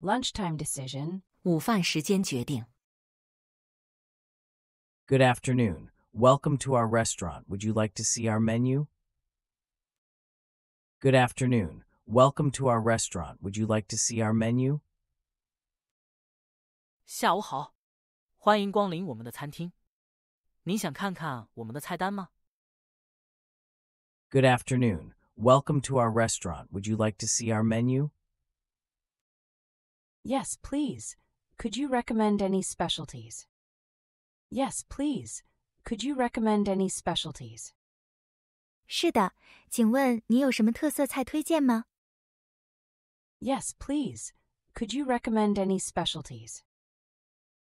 Lunchtime decision. Good afternoon. Welcome to our restaurant. Would you like to see our menu? Good afternoon. Welcome to our restaurant. Would you like to see our menu? Good afternoon. Welcome to our restaurant. Would you like to see our menu? Yes, please. Could you recommend any specialties? Yes, please. Could you recommend any specialties? Yes, please. Could you recommend any specialties?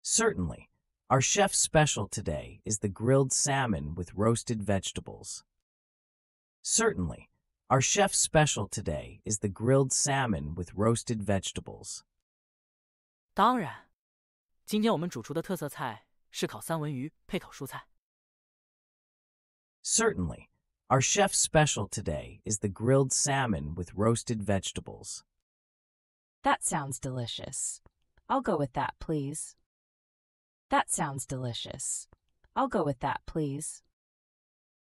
Certainly. Our chef's special today is the grilled salmon with roasted vegetables. Certainly. Our chef's special today is the grilled salmon with roasted vegetables. 当然，今天我们主厨的特色菜是烤三文鱼配烤蔬菜。Certainly, our chef's special today is the grilled salmon with roasted vegetables. That sounds delicious. I'll go with that, please. That sounds delicious. I'll go with that, please.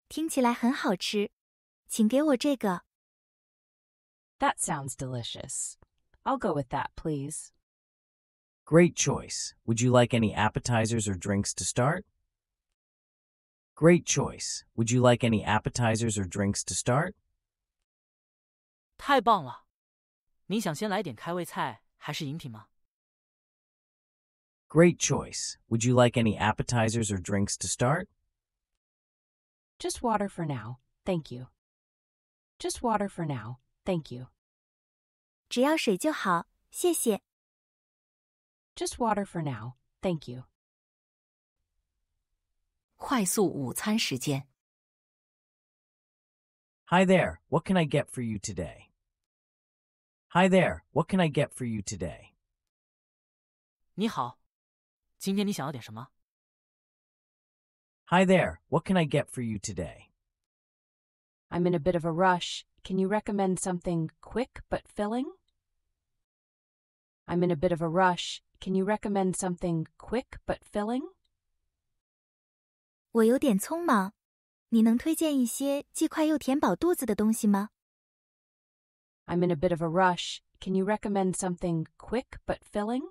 听起来很好吃，请给我这个。That sounds delicious. I'll go with that, please. Great choice. Would you like any appetizers or drinks to start? Great choice. Would you like any appetizers or drinks to start? Great choice. Would you like any appetizers or drinks to start? Just water for now, thank you. Just water for now, thank you. Just water for now, thank you. 快速午餐时间。Hi there, what can I get for you today? Hi there, what can I get for you today? 你好，今天你想要点什么？Hi there, what can I get for you today? I'm in a bit of a rush. Can you recommend something quick but filling? I'm in a bit of a rush. Can you recommend something quick but filling? 我有点匆忙，你能推荐一些既快又填饱肚子的东西吗？I'm in a bit of a rush. Can you recommend something quick but filling?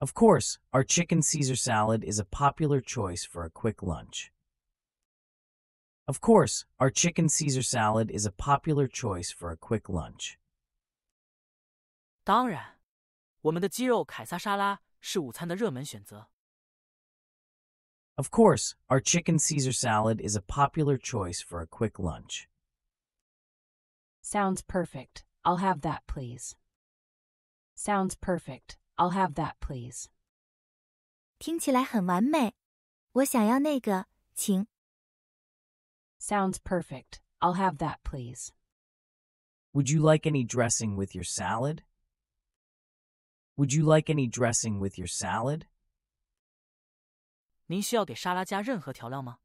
Of course, our chicken Caesar salad is a popular choice for a quick lunch. Of course, our chicken Caesar salad is a popular choice for a quick lunch. 当然。我们的鸡肉凯撒沙拉是午餐的热门选择。Of course, our chicken Caesar salad is a popular choice for a quick lunch. Sounds perfect. I'll have that, please. Sounds perfect. I'll have that, please. 听起来很完美。我想要那个，请。Sounds perfect. I'll have that, please. Would you like any dressing with your salad? Would you like any dressing with your salad? 您需要给沙拉加任何调料吗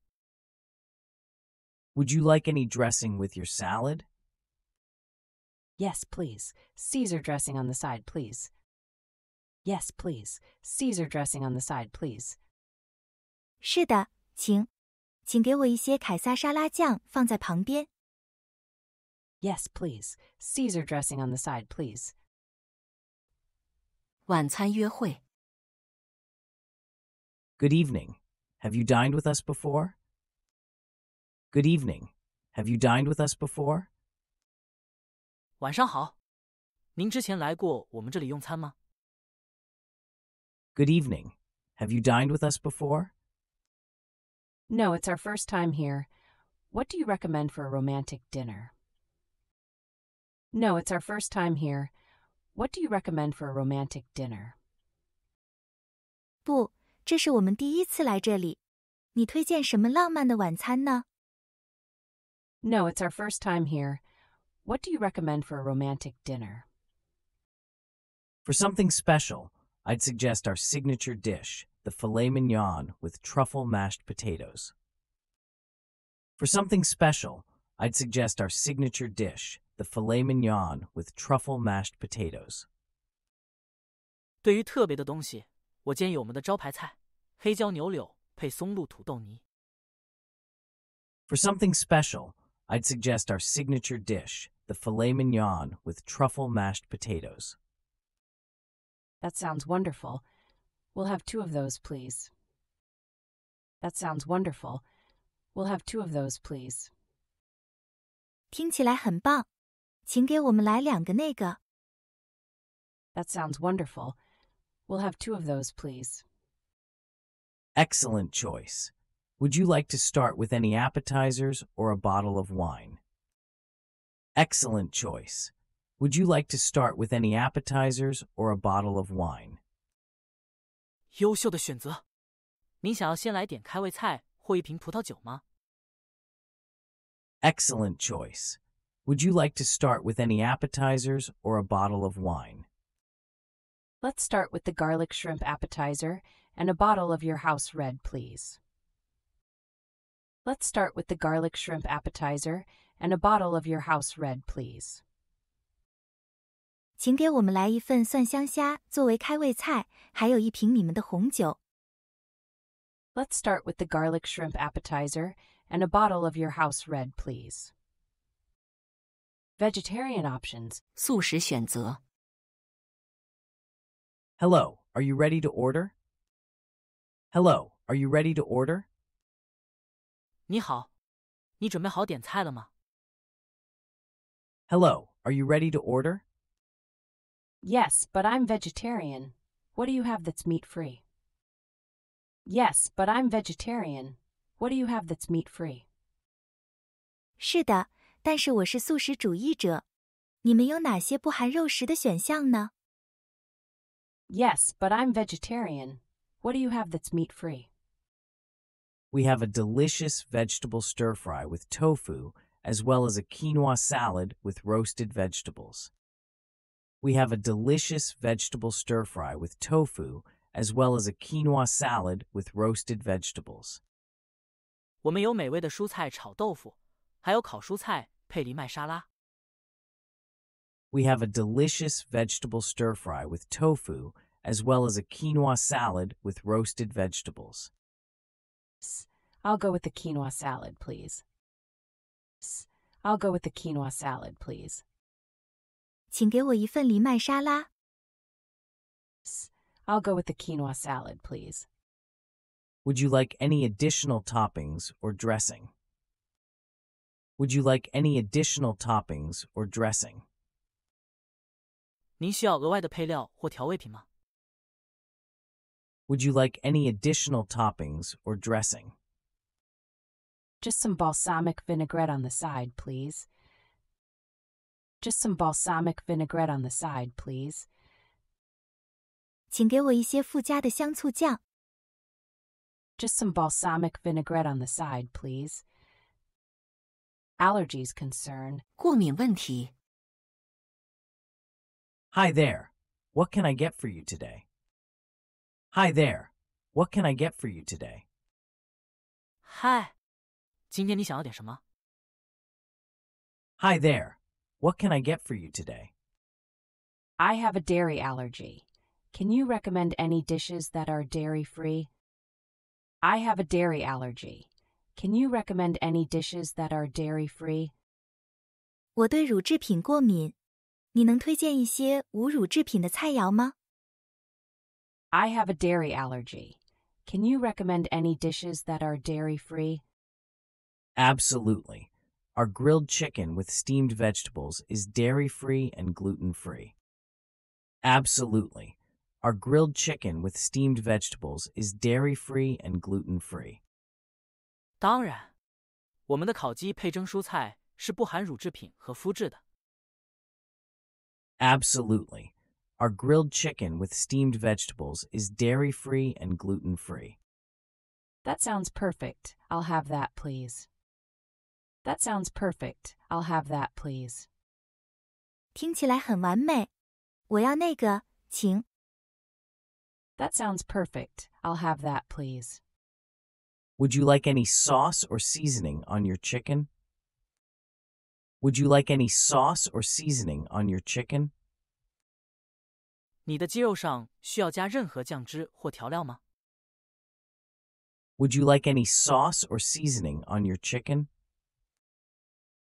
？Would you like any dressing with your salad? Yes, please. Caesar dressing on the side, please. Yes, please. Caesar dressing on the side, please. 是的，请，请给我一些凯撒沙拉酱放在旁边。Yes, please. Caesar dressing on the side, please. 晚餐约会。Good evening. Have you dined with us before? Good evening. Have you dined with us before? 晚上好，您之前来过我们这里用餐吗？Good evening. Have you dined with us before? No, it's our first time here. What do you recommend for a romantic dinner? No, it's our first time here. What do you recommend for a romantic dinner? 不，这是我们第一次来这里。你推荐什么浪漫的晚餐呢？No, it's our first time here. What do you recommend for a romantic dinner? For something special, I'd suggest our signature dish, the filet mignon with truffle mashed potatoes. For something special, I'd suggest our signature dish, the filet mignon with truffle mashed potatoes. 对于特别的东西，我建议我们的招牌菜——黑椒牛柳配松露土豆泥。For something special, I'd suggest our signature dish, the filet mignon with truffle mashed potatoes. That sounds wonderful. We'll have two of those, please. That sounds wonderful. We'll have two of those, please. 听起来很棒，请给我们来两个那个。That sounds wonderful. We'll have two of those, please. Excellent choice. Would you like to start with any appetizers or a bottle of wine? Excellent choice. Would you like to start with any appetizers or a bottle of wine? Excellent choice. Would you like to start with any appetizers or a bottle of wine? Let's start with the garlic shrimp appetizer and a bottle of your house red, please. Let's start with the garlic shrimp appetizer and a bottle of your house red, please. 请给我们来一份蒜香虾作为开胃菜，还有一瓶你们的红酒。Let's start with the garlic shrimp appetizer and a bottle of your house red, please. Vegetarian options. Hello, are you ready to order? Hello, are you ready to order? Hello, are you ready to order? Yes, but I'm vegetarian. What do you have that's meat free? Yes, but I'm vegetarian. What do you have that's meat free? 是的，但是我是素食主义者。你们有哪些不含肉食的选项呢？Yes, but I'm vegetarian. What do you have that's meat free? We have a delicious vegetable stir fry with tofu, as well as a quinoa salad with roasted vegetables. We have a delicious vegetable stir fry with tofu, as well as a quinoa salad with roasted vegetables. 我们有美味的蔬菜炒豆腐。还有烤蔬菜配藜麦沙拉。We have a delicious vegetable stir fry with tofu, as well as a quinoa salad with roasted vegetables. I'll go with the quinoa salad, please. I'll go with the quinoa salad, please. i will go with the quinoa salad, please. Would you like any additional toppings or dressing? Would you like any additional toppings or dressing? Would you like any additional toppings or dressing? Just some balsamic vinaigrette on the side, please. Just some balsamic vinaigrette on the side, please. 请给我一些附加的香醋酱。Just some balsamic vinaigrette on the side, please allergies concern. Hi there. What can I get for you today? Hi there. What can I get for you today? Hi. Hi there. What can I get for you today? I have a dairy allergy. Can you recommend any dishes that are dairy free? I have a dairy allergy. Can you recommend any dishes that are dairy-free? 我对乳制品过敏，你能推荐一些无乳制品的菜肴吗？I have a dairy allergy. Can you recommend any dishes that are dairy-free? Absolutely. Our grilled chicken with steamed vegetables is dairy-free and gluten-free. Absolutely. Our grilled chicken with steamed vegetables is dairy-free and gluten-free. 当然，我们的烤鸡配蒸蔬菜是不含乳制品和麸质的。Absolutely. Our grilled chicken with steamed vegetables is dairy free and gluten free. That sounds perfect. I'll have that, please. That sounds perfect. I'll have that, please. 听起来很完美。我要那个，请。That sounds perfect. I'll have that, please. Would you like any sauce or seasoning on your chicken? Would you like any sauce or seasoning on your chicken? Would you like any sauce or seasoning on your chicken?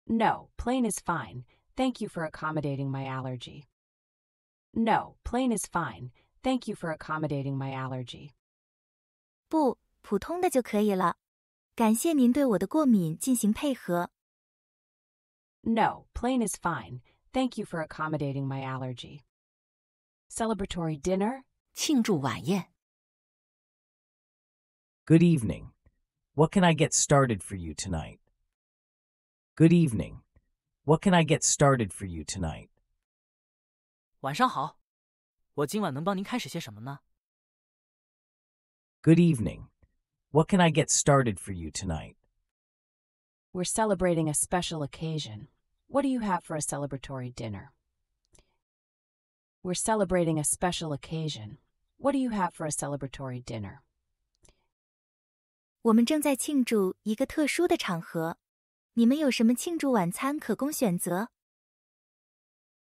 No, plain is fine. Thank you for accommodating my allergy. No, plain is fine. Thank you for accommodating my allergy. 普通的就可以了。感谢您对我的过敏进行配合。No, plain is fine. Thank you for accommodating my allergy. Celebratory dinner. 庆祝晚宴。Good evening. What can I get started for you tonight? Good evening. What can I get started for you tonight? 晚上好，我今晚能帮您开始些什么呢？Good evening. What can I get started for you tonight? We're celebrating a special occasion. What do you have for a celebratory dinner? We're celebrating a special occasion. What do you have for a celebratory dinner? 我们正在庆祝一个特殊的场合。你们有什么庆祝晚餐可供选择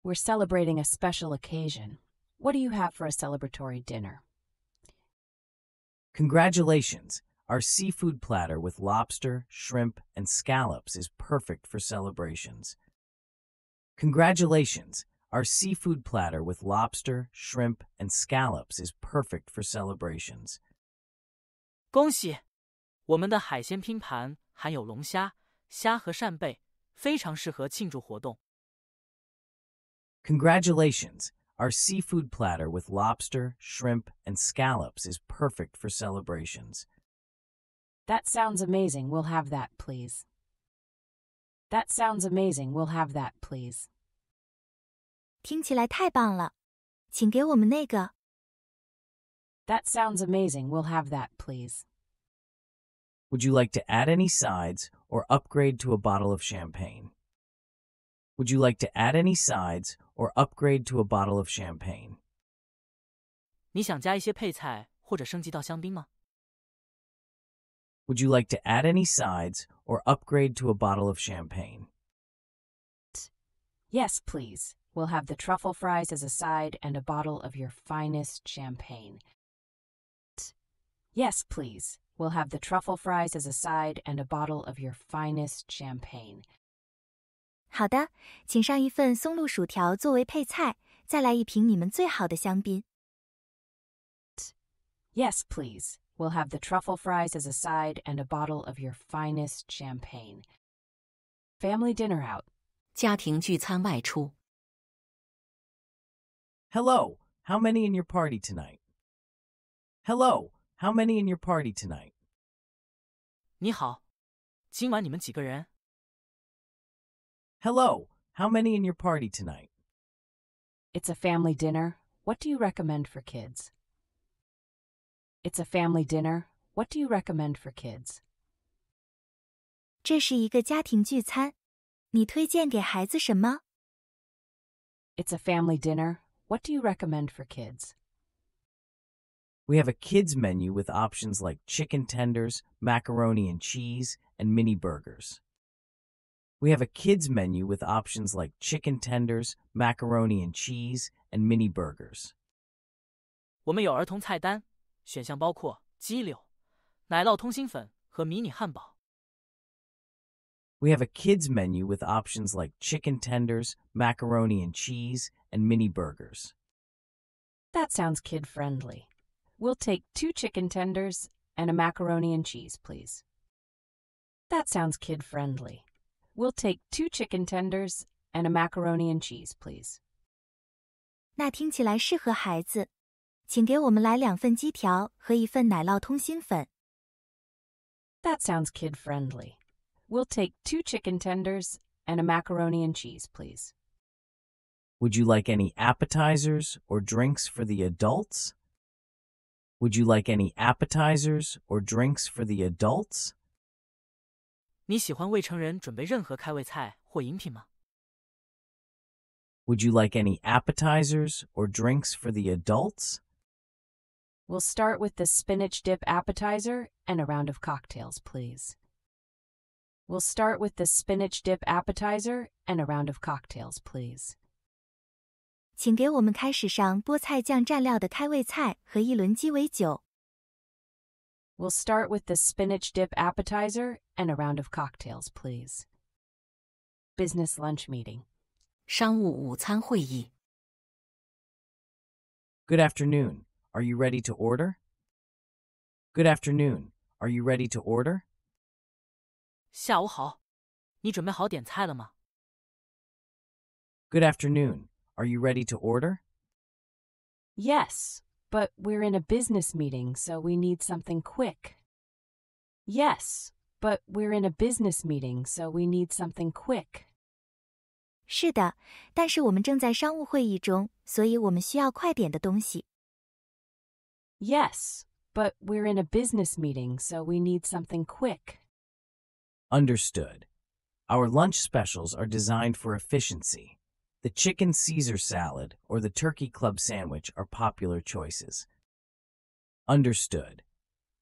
？We're celebrating a special occasion. What do you have for a celebratory dinner? Congratulations! Our seafood platter with lobster, shrimp, and scallops is perfect for celebrations. Congratulations! Our seafood platter with lobster, shrimp, and scallops is perfect for celebrations. 恭喜，我们的海鲜拼盘含有龙虾、虾和扇贝，非常适合庆祝活动。Congratulations! Our seafood platter with lobster, shrimp, and scallops is perfect for celebrations. That sounds amazing, we'll have that, please. That sounds amazing, we'll have that, please. 听起来太棒了，请给我们那个。That sounds amazing, we'll have that, please. Would you like to add any sides or upgrade to a bottle of champagne? Would you like to add any sides or upgrade to a bottle of champagne? 你想加一些配菜或者升级到香槟吗？would you like to add any sides or upgrade to a bottle of champagne? Yes, please. We'll have the truffle fries as a side and a bottle of your finest champagne. Yes, please. We'll have the truffle fries as a side and a bottle of your finest champagne. 好的，请上一份松露薯条作为配菜，再来一瓶你们最好的香槟。Yes, please. We'll have the truffle fries as a side and a bottle of your finest champagne. Family dinner out. 家庭聚餐外出. Hello, how many in your party tonight? Hello, how many in your party tonight? Hello, how many in your party tonight? It's a family dinner. What do you recommend for kids? It's a family dinner. What do you recommend for kids? It's a family dinner. What do you recommend for kids? We have a kids menu with options like chicken tenders, macaroni and cheese, and mini burgers. We have a kids menu with options like chicken tenders, macaroni and cheese, and mini burgers. 我们有儿童菜单，选项包括鸡柳、奶酪通心粉和迷你汉堡。We have a kids menu with options like chicken tenders, macaroni and cheese, and mini burgers. That sounds kid friendly. We'll take two chicken tenders and a macaroni and cheese, please. That sounds kid friendly. We'll take two chicken tenders and a macaroni and cheese, please. 那听起来适合孩子。请给我们来两份鸡条和一份奶酪通心粉。That sounds kid friendly. We'll take two chicken tenders and a macaroni and cheese, please. Would you like any appetizers or drinks for the adults? Would you like any appetizers or drinks for the adults? Would you like any appetizers or drinks for the adults? We'll start with the spinach dip appetizer and a round of cocktails, please. We'll start with the spinach dip appetizer and a round of cocktails, please. 请给我们开始上菠菜酱蘸料的开胃菜和一轮鸡尾酒。We'll start with the spinach dip appetizer and a round of cocktails, please. Business lunch meeting. 商务午餐会议。Good afternoon. Are you ready to order? Good afternoon. Are you ready to order? Good afternoon. Are you ready to order? Yes, but we're in a business meeting, so we need something quick. Yes, but we're in a business meeting, so we need something quick. 是的，但是我们正在商务会议中，所以我们需要快点的东西。Yes, but we're in a business meeting, so we need something quick. Understood. Our lunch specials are designed for efficiency. The chicken Caesar salad or the turkey club sandwich are popular choices. Understood.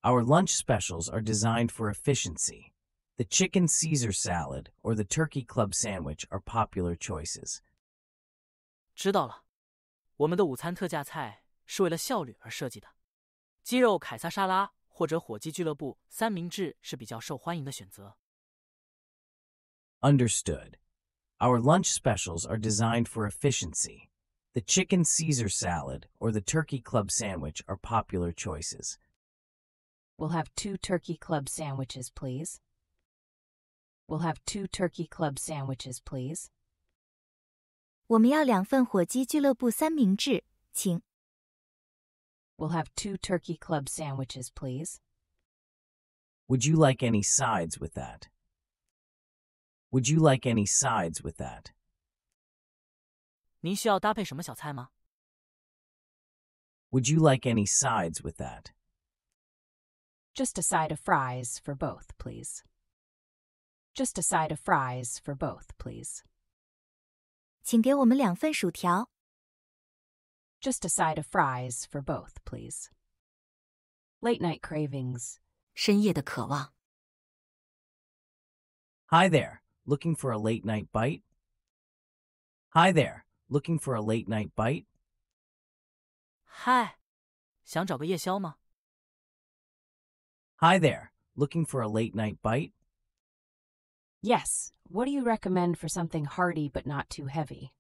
Our lunch specials are designed for efficiency. The chicken Caesar salad or the turkey club sandwich are popular choices. 知道了，我们的午餐特价菜是为了效率而设计的。鸡肉凯撒沙拉或者火鸡俱乐部三明治是比较受欢迎的选择。Understood. Our lunch specials are designed for efficiency. The chicken Caesar salad or the turkey club sandwich are popular choices. We'll have two turkey club sandwiches, please. We'll have two turkey club sandwiches, please. 我们要两份火鸡俱乐部三明治，请。We'll have two turkey club sandwiches, please. Would you like any sides with that? Would you like any sides with that? Would you like any sides with that? Just a side of fries for both, please. Just a side of fries for both, please. 请给我们两份薯条。just a side of fries for both, please. Late night cravings. 深夜的渴望. Hi there, looking for a late night bite? Hi there, looking for a late night bite? Hi, 想找个夜宵吗? Hi there, looking for a late night bite? Yes, what do you recommend for something hearty but not too heavy?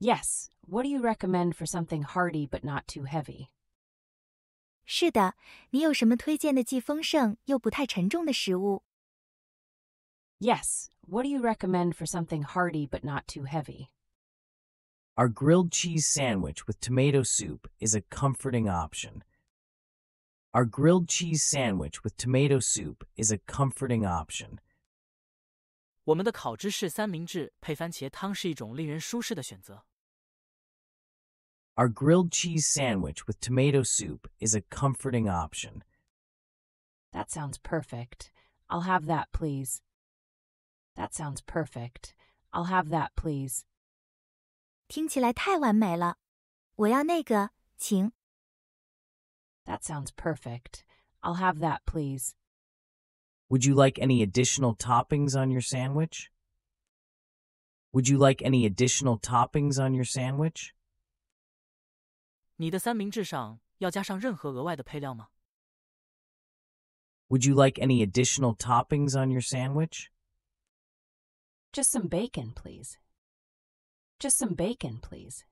Yes. What do you recommend for something hearty but not too heavy? 是的，你有什么推荐的既丰盛又不太沉重的食物？Yes. What do you recommend for something hearty but not too heavy? Our grilled cheese sandwich with tomato soup is a comforting option. Our grilled cheese sandwich with tomato soup is a comforting option. 我们的烤芝士三明治配番茄汤是一种令人舒适的选择。our grilled cheese sandwich with tomato soup is a comforting option. That sounds perfect. I'll have that, please. That sounds perfect. I'll have that, please. 听起来太完美了。我要那个，请。That sounds perfect. I'll have that, please. Would you like any additional toppings on your sandwich? Would you like any additional toppings on your sandwich? 你的三明治上要加上任何额外的配料吗？Would you like any additional toppings on your sandwich? Just some bacon, please. Just some bacon, please.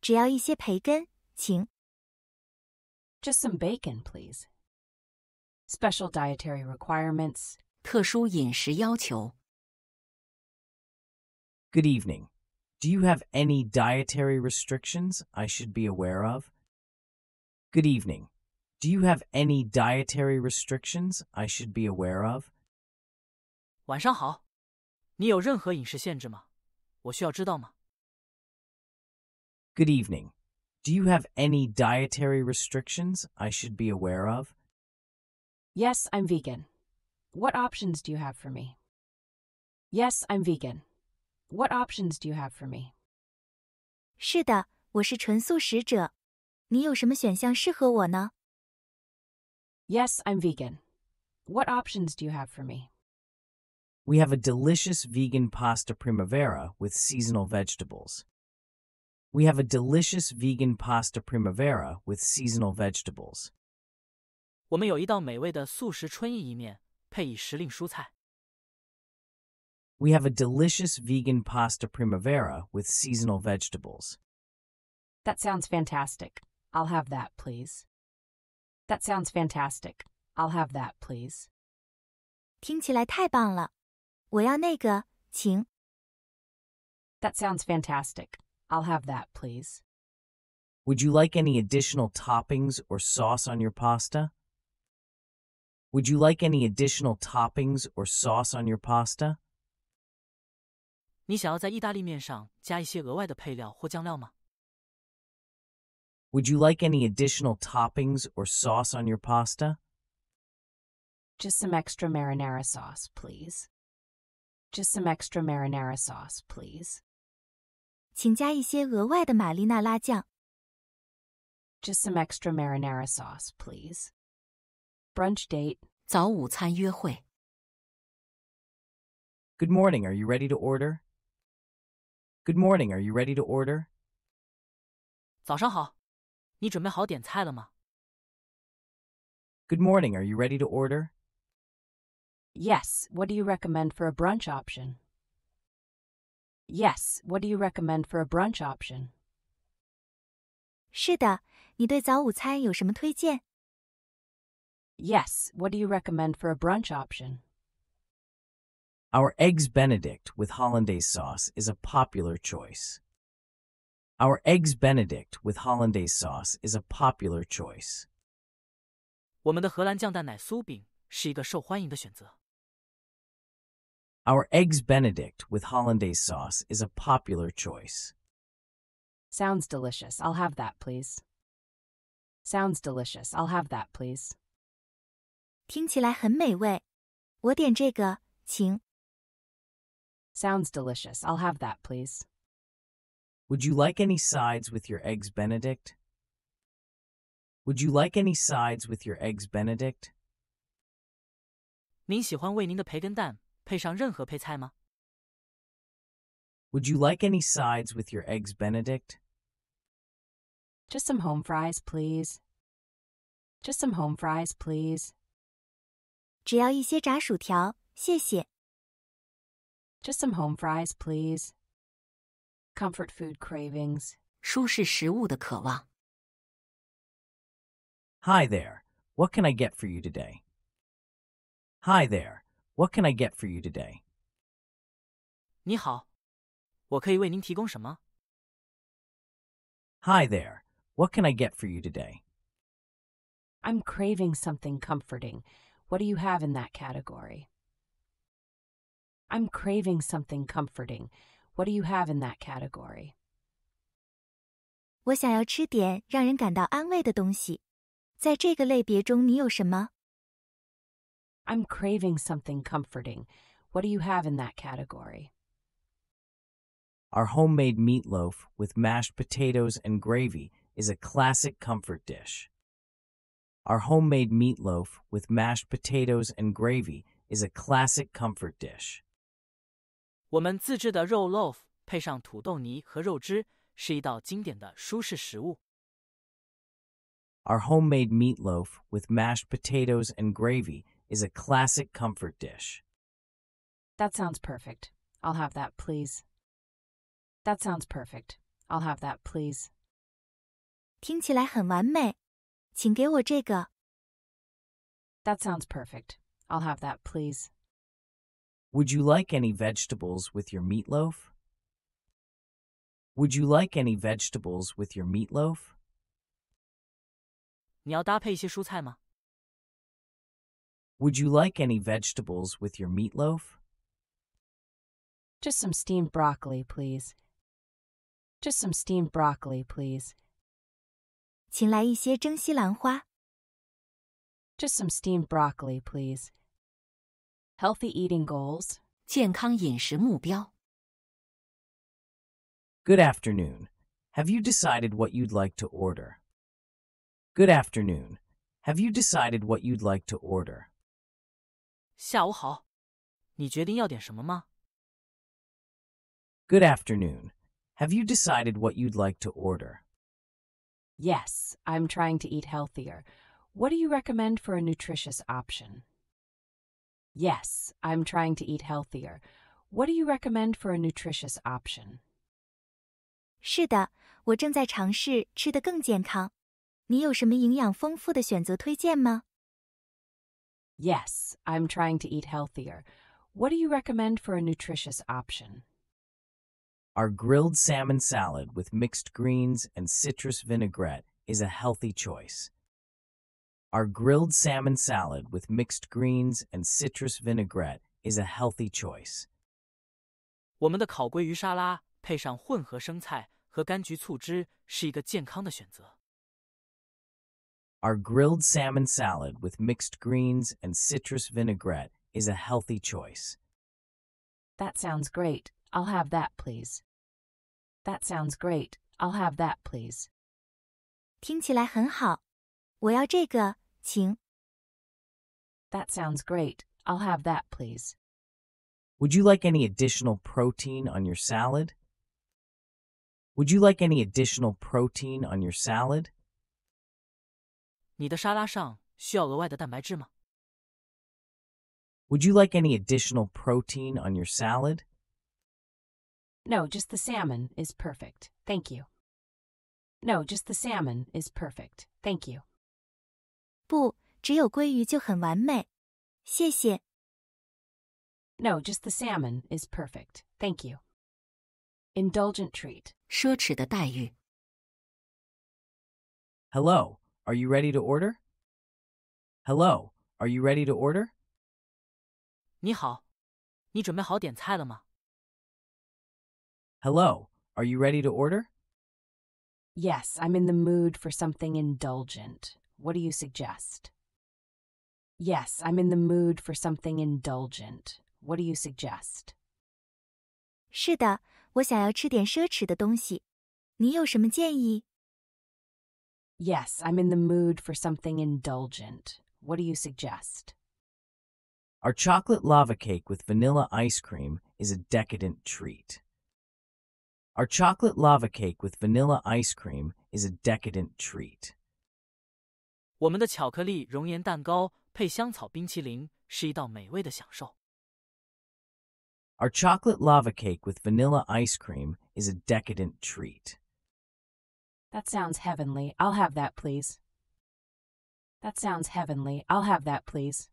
只要一些培根，请。Just some bacon, please. Special dietary requirements. 特殊饮食要求。Good evening. Do you have any dietary restrictions I should be aware of? Good evening. Do you have any dietary restrictions I should be aware of? Good evening. Do you have any dietary restrictions I should be aware of? Yes, I'm vegan. What options do you have for me? Yes, I'm vegan. What options do you have for me? 是的，我是纯素食者。你有什么选项适合我呢？Yes, I'm vegan. What options do you have for me? We have a delicious vegan pasta primavera with seasonal vegetables. We have a delicious vegan pasta primavera with seasonal vegetables. 我们有一道美味的素食春意意面，配以时令蔬菜。we have a delicious vegan pasta primavera with seasonal vegetables. That sounds fantastic. I'll have that, please. That sounds fantastic. I'll have that, please. 听起来太棒了，我要那个，请。That sounds fantastic. I'll have that, please. Would you like any additional toppings or sauce on your pasta? Would you like any additional toppings or sauce on your pasta? 你想要在意大利面上加一些额外的配料或酱料吗？Would you like any additional toppings or sauce on your pasta? Just some extra marinara sauce, please. Just some extra marinara sauce, please. 请加一些额外的玛丽娜辣酱。Just some extra marinara sauce, please. Brunch date. 早午餐约会。Good morning. Are you ready to order? Good morning. Are you ready to order? 早上好，你准备好点菜了吗 Good morning. Are you ready to order? Yes, what do you recommend for a brunch option? Yes, what do you recommend for a brunch option? Yes. what do you recommend for a brunch option? Our Eggs Benedict with Hollandaise sauce is a popular choice. Our Eggs Benedict with Hollandaise sauce is a popular choice. Our Eggs Benedict with Hollandaise sauce is a popular choice. Sounds delicious. I'll have that, please. Sounds delicious. I'll have that, please. 听起来很美味。我点这个，请。Sounds delicious. I'll have that, please. Would you like any sides with your eggs Benedict? Would you like any sides with your eggs Benedict? Would you like any sides with your eggs Benedict? Just some home fries, please. Just some home fries, please. 只要一些炸薯条，谢谢。just some home fries, please. Comfort food cravings. Hi there. What can I get for you today? Hi there. What can I get for you today? 你好，我可以为您提供什么？Hi there. What can I get for you today? I'm craving something comforting. What do you have in that category? I'm craving something comforting. What do you have in that category? 我想要吃点让人感到安慰的东西，在这个类别中你有什么？I'm craving something comforting. What do you have in that category? Our homemade meatloaf with mashed potatoes and gravy is a classic comfort dish. Our homemade meatloaf with mashed potatoes and gravy is a classic comfort dish. 我们自制的肉 loaf 配上土豆泥和肉汁，是一道经典的舒适食物。Our homemade meatloaf with mashed potatoes and gravy is a classic comfort dish. That sounds perfect. I'll have that, please. That sounds perfect. I'll have that, please. 听起来很完美，请给我这个。That sounds perfect. I'll have that, please. Would you like any vegetables with your meatloaf? Would you like any vegetables with your meatloaf? Would you like any vegetables with your meatloaf? Just some steamed broccoli, please. Just some steamed broccoli, please. 请来一些蒸西兰花。Just some steamed broccoli, please healthy eating goals, 健康饮食目标。Good afternoon. Have you decided what you'd like to order? Good afternoon. Have you decided what you'd like to order? 下午好，你决定要点什么吗？Good afternoon. Have you decided what you'd like to order? Yes, I'm trying to eat healthier. What do you recommend for a nutritious option? yes, I'm trying to eat healthier, what do you recommend for a nutritious option? Yes, i I'm trying to eat healthier. What do you recommend for a nutritious option? Our grilled salmon salad with mixed greens and citrus vinaigrette is a healthy choice. Our grilled salmon salad with mixed greens and citrus vinaigrette is a healthy choice. 我们的烤鲑鱼沙拉配上混合生菜和柑橘醋汁是一个健康的选择。Our grilled salmon salad with mixed greens and citrus vinaigrette is a healthy choice. That sounds great. I'll have that, please. That sounds great. I'll have that, please. 听起来很好，我要这个，请。That sounds great. I'll have that, please. Would you like any additional protein on your salad? Would you like any additional protein on your salad? Would you like any additional protein on your salad? No, just the salmon is perfect. Thank you. No, just the salmon is perfect. Thank you. 不，只有鲑鱼就很完美。谢谢。No, just the salmon is perfect. Thank you. Indulgent treat. 奢侈的待遇。Hello, are you ready to order? Hello, are you ready to order? 你好，你准备好点菜了吗？Hello, are you ready to order? Yes, I'm in the mood for something indulgent. What do you suggest? Yes, I'm in the mood for something indulgent. What do you suggest? Yes, i I'm in the mood for something indulgent. What do you suggest? Our chocolate lava cake with vanilla ice cream is a decadent treat. Our chocolate lava cake with vanilla ice cream is a decadent treat. 我们的巧克力熔岩蛋糕配香草冰淇淋是一道美味的享受。Our chocolate lava cake with vanilla ice cream is a decadent treat. That sounds heavenly. I'll have that, please. That sounds heavenly. I'll have that, please.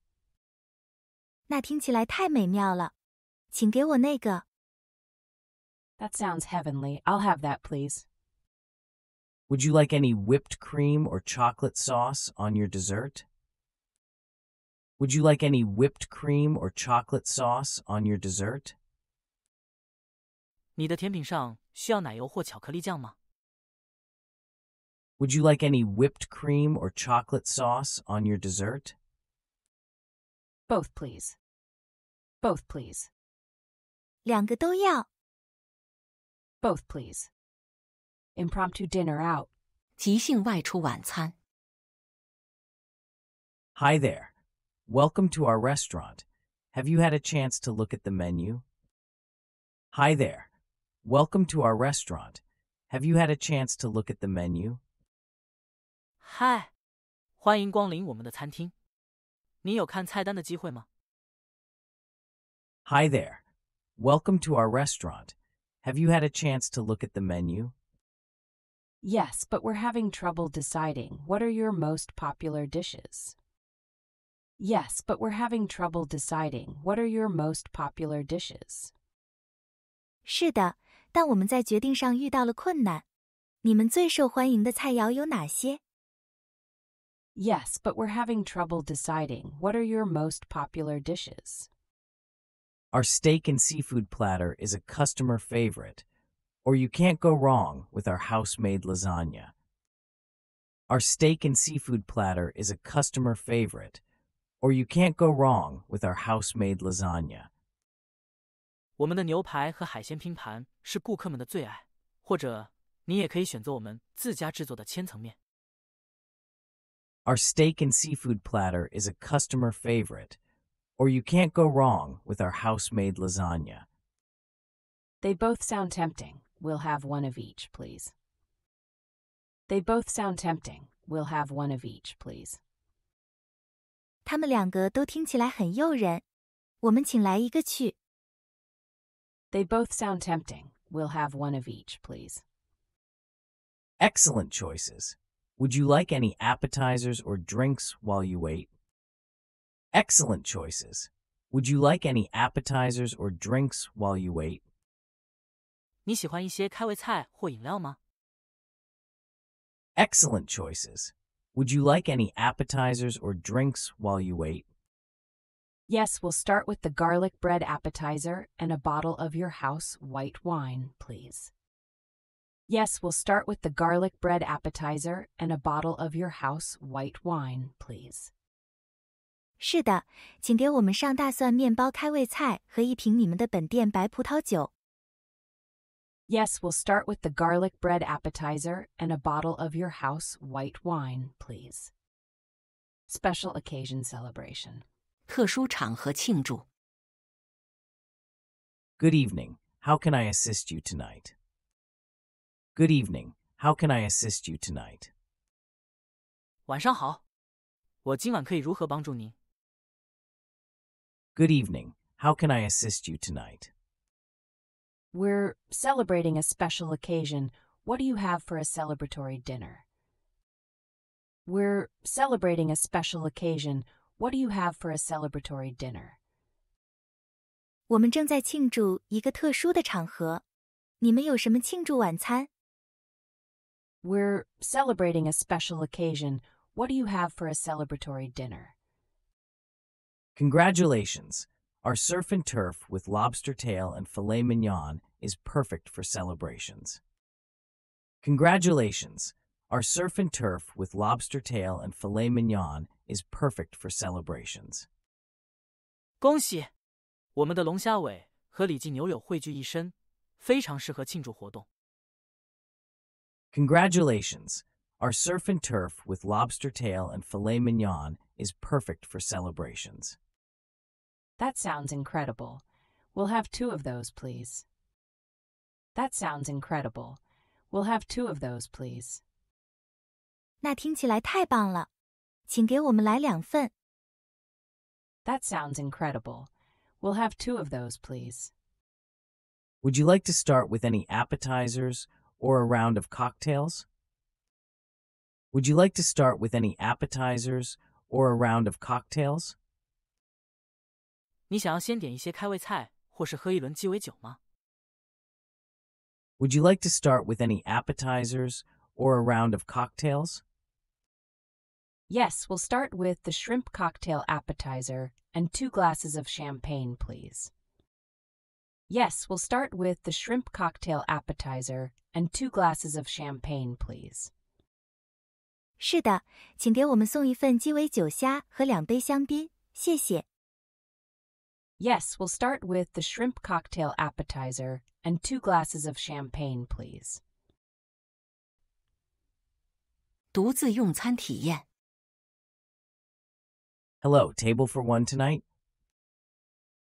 那听起来太美妙了，请给我那个。That sounds heavenly. I'll have that, please. Would you like any whipped cream or chocolate sauce on your dessert? Would you like any whipped cream or chocolate sauce on your dessert? Would you like any whipped cream or chocolate sauce on your dessert? Both, please. Both, please. Both, please impromptu dinner out. Hi there. Welcome to our restaurant. Have you had a chance to look at the menu? Hi there. Welcome to our restaurant. Have you had a chance to look at the menu? Hi there. Welcome to our restaurant. Have you had a chance to look at the menu? Yes, but we're having trouble deciding what are your most popular dishes. Yes, but we're having trouble deciding what are your most popular dishes. 是的，但我们在决定上遇到了困难。你们最受欢迎的菜肴有哪些？Yes, but we're having trouble deciding what are your most popular dishes. Our steak and seafood platter is a customer favorite or you can't go wrong with our house made lasagna. Our steak and seafood platter is a customer favorite, or you can't go wrong with our house made lasagna. 我们的牛排和海鲜拼盘是顾客们的最爱，或者你也可以选择我们自家制作的千层面。Our steak and seafood platter is a customer favorite, or you can't go wrong with our house made lasagna. They both sound tempting. We'll have one of each, please. They both sound tempting. We'll have one of each, please. 他们两个都听起来很诱人，我们请来一个去。They both sound tempting. We'll have one of each, please. Excellent choices. Would you like any appetizers or drinks while you wait? Excellent choices. Would you like any appetizers or drinks while you wait? 你喜欢一些开胃菜或饮料吗？Excellent choices. Would you like any appetizers or drinks while you wait? Yes, we'll start with the garlic bread appetizer and a bottle of your house white wine, please. Yes, we'll start with the garlic bread appetizer and a bottle of your house white wine, please. 是的，请给我们上大蒜面包开胃菜和一瓶你们的本店白葡萄酒。Yes, we'll start with the garlic bread appetizer and a bottle of your house white wine, please. Special occasion celebration. Good evening. How can I assist you tonight? Good evening. How can I assist you tonight? Good evening. How can I assist you tonight? We're celebrating a special occasion. What do you have for a celebratory dinner? We're celebrating a special occasion. What do you have for a celebratory dinner? 我们正在庆祝一个特殊的场合。你们有什么庆祝晚餐？We're celebrating a special occasion. What do you have for a celebratory dinner? Congratulations! Our surf and turf with lobster tail and filet mignon is perfect for celebrations. Congratulations! Our surf and turf with lobster tail and filet mignon is perfect for celebrations. 恭喜！我们的龙虾尾和里脊牛柳汇聚一身，非常适合庆祝活动。Congratulations! Our surf and turf with lobster tail and filet mignon is perfect for celebrations. That sounds incredible. We'll have two of those, please. That sounds incredible. We'll have two of those, please. 那听起来太棒了，请给我们来两份。That sounds incredible. We'll have two of those, please. Would you like to start with any appetizers or a round of cocktails? Would you like to start with any appetizers or a round of cocktails? 你想要先点一些开胃菜，或是喝一轮鸡尾酒吗？Would you like to start with any appetizers or a round of cocktails? Yes, we'll start with the shrimp cocktail appetizer and two glasses of champagne, please. Yes, we'll start with the shrimp cocktail appetizer and two glasses of champagne, please. 是的，请给我们送一份鸡尾酒虾和两杯香槟，谢谢。Yes, we'll start with the shrimp cocktail appetizer and two glasses of champagne, please. Hello, table for one tonight?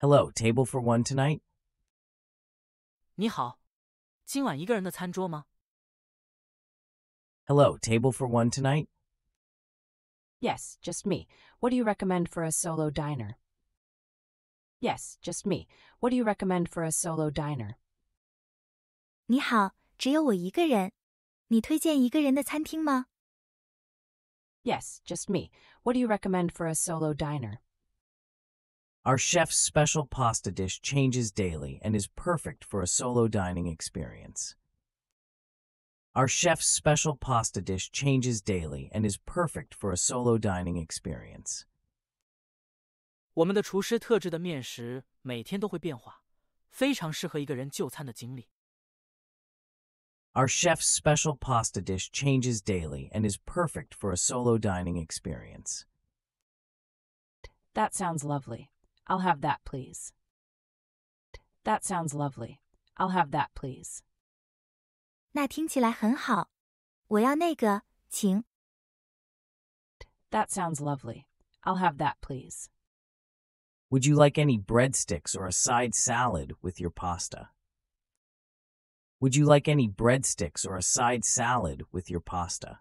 Hello, table for one tonight? Hello, table for one tonight? Yes, just me. What do you recommend for a solo diner? Yes, just me. What do you recommend for a solo diner? Yes, just me. What do you recommend for a solo diner? Our chef's special pasta dish changes daily and is perfect for a solo dining experience. Our chef's special pasta dish changes daily and is perfect for a solo dining experience. 我们的厨师特制的面食每天都会变化，非常适合一个人就餐的经历。Our chef's special pasta dish changes daily and is perfect for a solo dining experience. That sounds lovely. I'll have that, please. That sounds lovely. I'll have that, please. 那听起来很好。我要那个，请。That sounds lovely. I'll have that, please. Would you like any breadsticks or a side salad with your pasta? Would you like any breadsticks or a side salad with your pasta?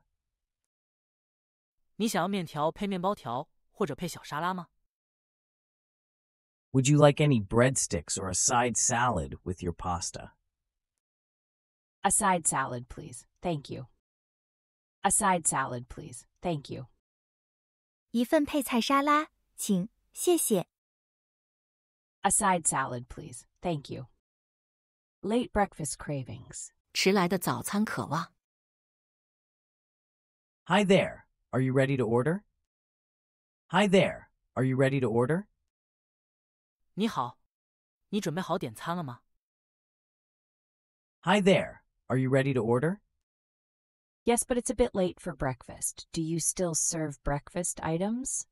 Would you like any breadsticks or a side salad with your pasta? A side salad, please. Thank you. A side salad, please. Thank you. 一份配菜沙拉，请。谢谢。a side salad, please. Thank you. Late breakfast cravings. Hi there. Are you ready to order? Hi there. Are you ready to order? Hi there. Are you ready to order? Yes, but it's a bit late for breakfast. Do you still serve breakfast items?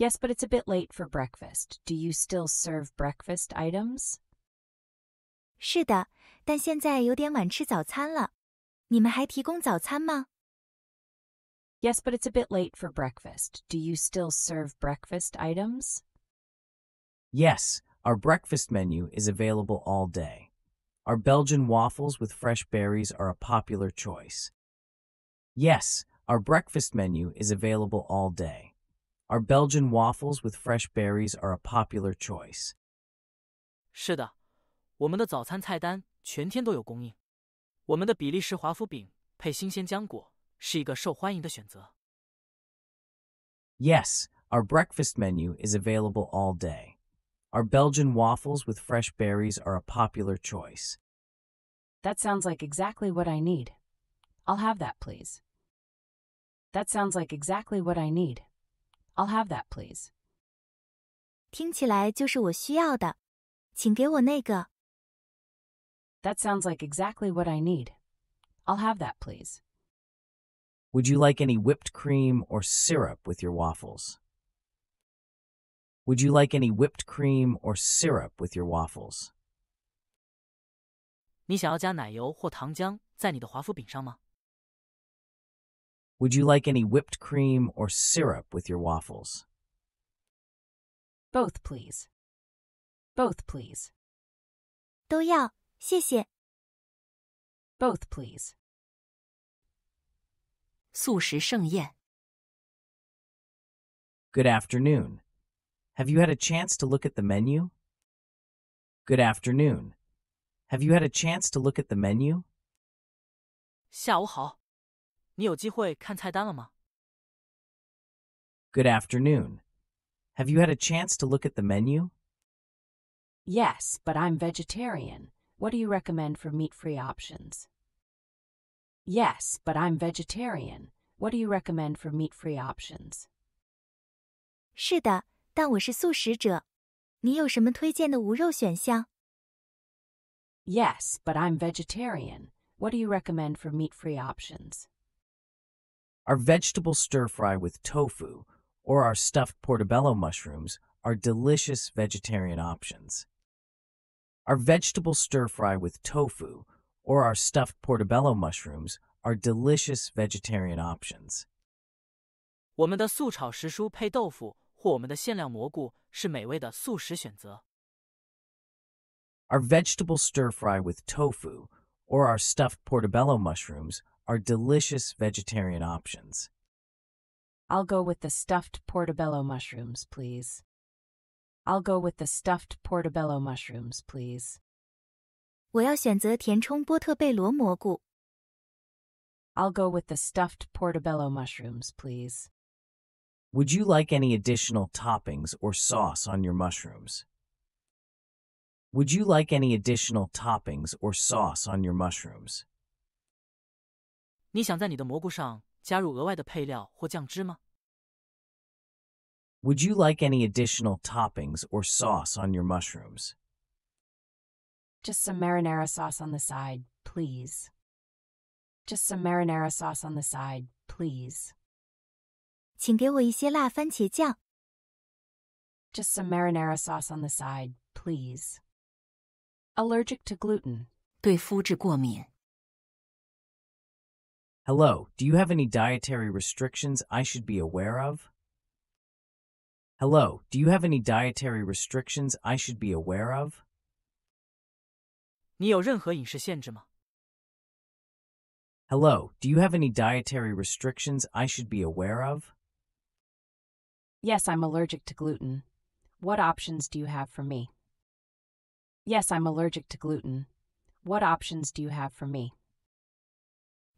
Yes, but it's a bit late for breakfast. Do you still serve breakfast items? Yes, but it's a bit late for breakfast. Do you still serve breakfast items? Yes, our breakfast menu is available all day. Our Belgian waffles with fresh berries are a popular choice. Yes, our breakfast menu is available all day. Our Belgian waffles with fresh berries are a popular choice. 是的，我们的早餐菜单全天都有供应。我们的比利时华夫饼配新鲜浆果是一个受欢迎的选择。Yes, our breakfast menu is available all day. Our Belgian waffles with fresh berries are a popular choice. That sounds like exactly what I need. I'll have that, please. That sounds like exactly what I need. I'll have that, please. 听起来就是我需要的，请给我那个。That sounds like exactly what I need. I'll have that, please. Would you like any whipped cream or syrup with your waffles? Would you like any whipped cream or syrup with your waffles? 你想要加奶油或糖浆在你的华夫饼上吗？would you like any whipped cream or syrup with your waffles? Both, please. Both, please. Both, please. Good afternoon. Have you had a chance to look at the menu? Good afternoon. Have you had a chance to look at the menu? 下午好。你有机会看菜单了吗？Good afternoon. Have you had a chance to look at the menu? Yes, but I'm vegetarian. What do you recommend for meat-free options? Yes, but I'm vegetarian. What do you recommend for meat-free options? 是的，但我是素食者。你有什么推荐的无肉选项？Yes, but I'm vegetarian. What do you recommend for meat-free options? Our vegetable stir fry with tofu or our stuffed portobello mushrooms are delicious vegetarian options. Our vegetable stir fry with tofu or our stuffed portobello mushrooms are delicious vegetarian options. 我们的素炒时蔬配豆腐或我们的限量蘑菇是美味的素食选择。Our vegetable stir fry with tofu or our stuffed portobello mushrooms are delicious vegetarian options. I'll go with the stuffed portobello mushrooms, please. I'll go with the stuffed portobello mushrooms, please. i will go with the stuffed portobello mushrooms, please. Would you like any additional toppings or sauce on your mushrooms? Would you like any additional toppings or sauce on your mushrooms? 你想在你的蘑菇上加入额外的配料或酱汁吗？Would you like any additional toppings or sauce on your mushrooms? Just some marinara sauce on the side, please. Just some marinara sauce on the side, please. 请给我一些辣番茄酱。Just some marinara sauce on the side, please. Allergic to gluten. 对麸质过敏。Hello, do you have any dietary restrictions I should be aware of? Hello, do you have any dietary restrictions I should be aware of? 你有任何饮食限制吗? Hello, do you have any dietary restrictions I should be aware of? Yes, I'm allergic to gluten. What options do you have for me? Yes, I'm allergic to gluten. What options do you have for me?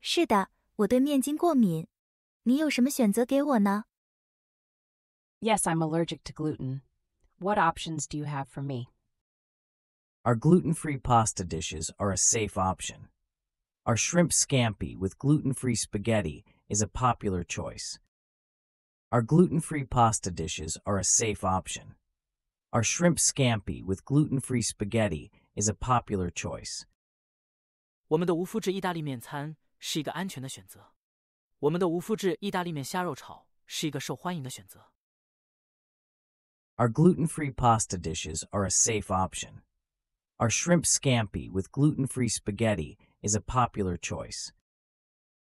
是的，我对面筋过敏，你有什么选择给我呢？Yes, I'm allergic to gluten. What options do you have for me? Our gluten-free pasta dishes are a safe option. Our shrimp scampi with gluten-free spaghetti is a popular choice. Our gluten-free pasta dishes are a safe option. Our shrimp scampi with gluten-free spaghetti is a popular choice. 我们的无麸质意大利面餐是一个安全的选择。我们的无麸质意大利面虾肉炒是一个受欢迎的选择。Our gluten-free pasta dishes are a safe option. Our shrimp scampi with gluten-free spaghetti is a popular choice.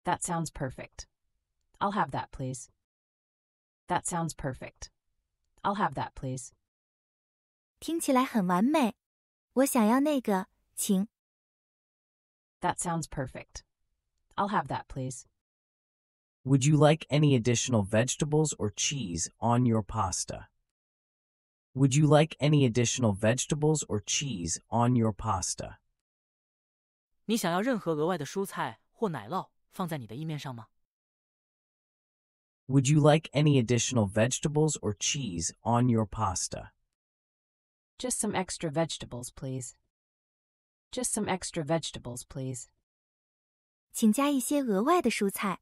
That sounds perfect. I'll have that, please. That sounds perfect. I'll have that, please. 听起来很完美。我想要那个，请。That sounds perfect. I'll have that, please. Would you like any additional vegetables or cheese on your pasta? Would you like any additional vegetables or cheese on your pasta? Would you like any additional vegetables or cheese on your pasta? Just some extra vegetables, please. Just some extra vegetables, please. 请加一些额外的蔬菜。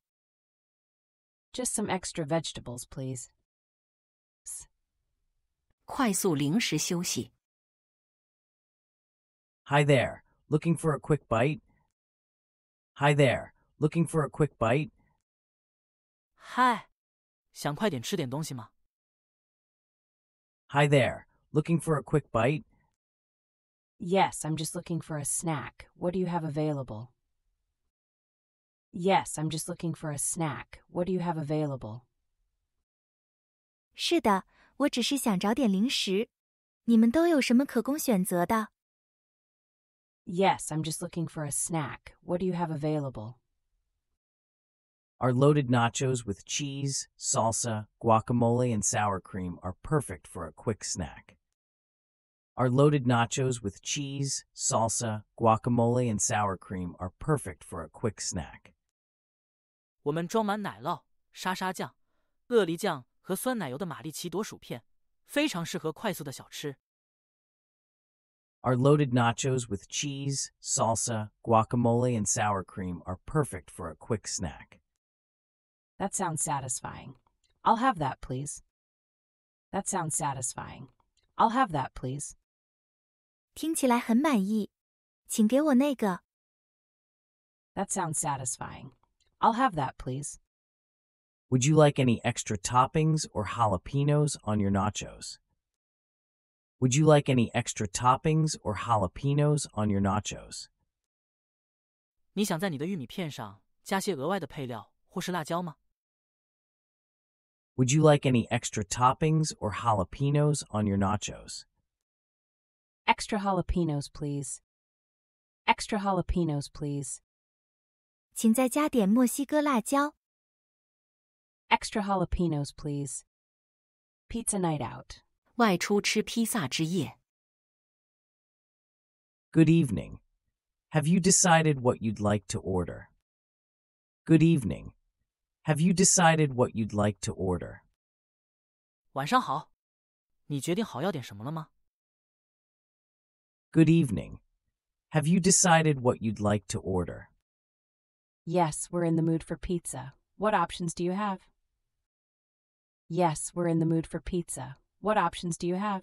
Just some extra vegetables, please. Hi there, looking for a quick bite? Hi there, looking for a quick bite? Hi there, looking for a quick bite? Yes, I'm just looking for a snack. What do you have available? Yes, I'm just looking for a snack. What do you have available? 是的，我只是想找点零食。你们都有什么可供选择的？Yes, I'm just looking for a snack. What do you have available? Our loaded nachos with cheese, salsa, guacamole, and sour cream are perfect for a quick snack. Our loaded nachos with cheese, salsa, guacamole, and sour cream are perfect for a quick snack. 我们装满奶酪、沙沙酱、鳄梨酱和酸奶油的玛丽奇朵薯片，非常适合快速的小吃。Our loaded nachos with cheese, salsa, guacamole, and sour cream are perfect for a quick snack. That sounds satisfying. I'll have that, please. That sounds satisfying. I'll have that, please. 听起来很满意，请给我那个。That sounds satisfying. I'll have that, please. Would you like any extra toppings or jalapenos on your nachos? Would you like any extra toppings or jalapenos on your nachos? Would you like any extra toppings or jalapenos on your nachos? Extra jalapenos, please. Extra jalapenos, please. 请再加点墨西哥辣椒。Extra jalapenos, please. Pizza night out. 外出吃披萨之夜。Good evening. Have you decided what you'd like to order? Good evening. Have you decided what you'd like to order? 晚上好，你决定好要点什么了吗？Good evening. Have you decided what you'd like to order? Yes, we're in the mood for pizza. What options do you have? Yes, we're in the mood for pizza. What options do you have?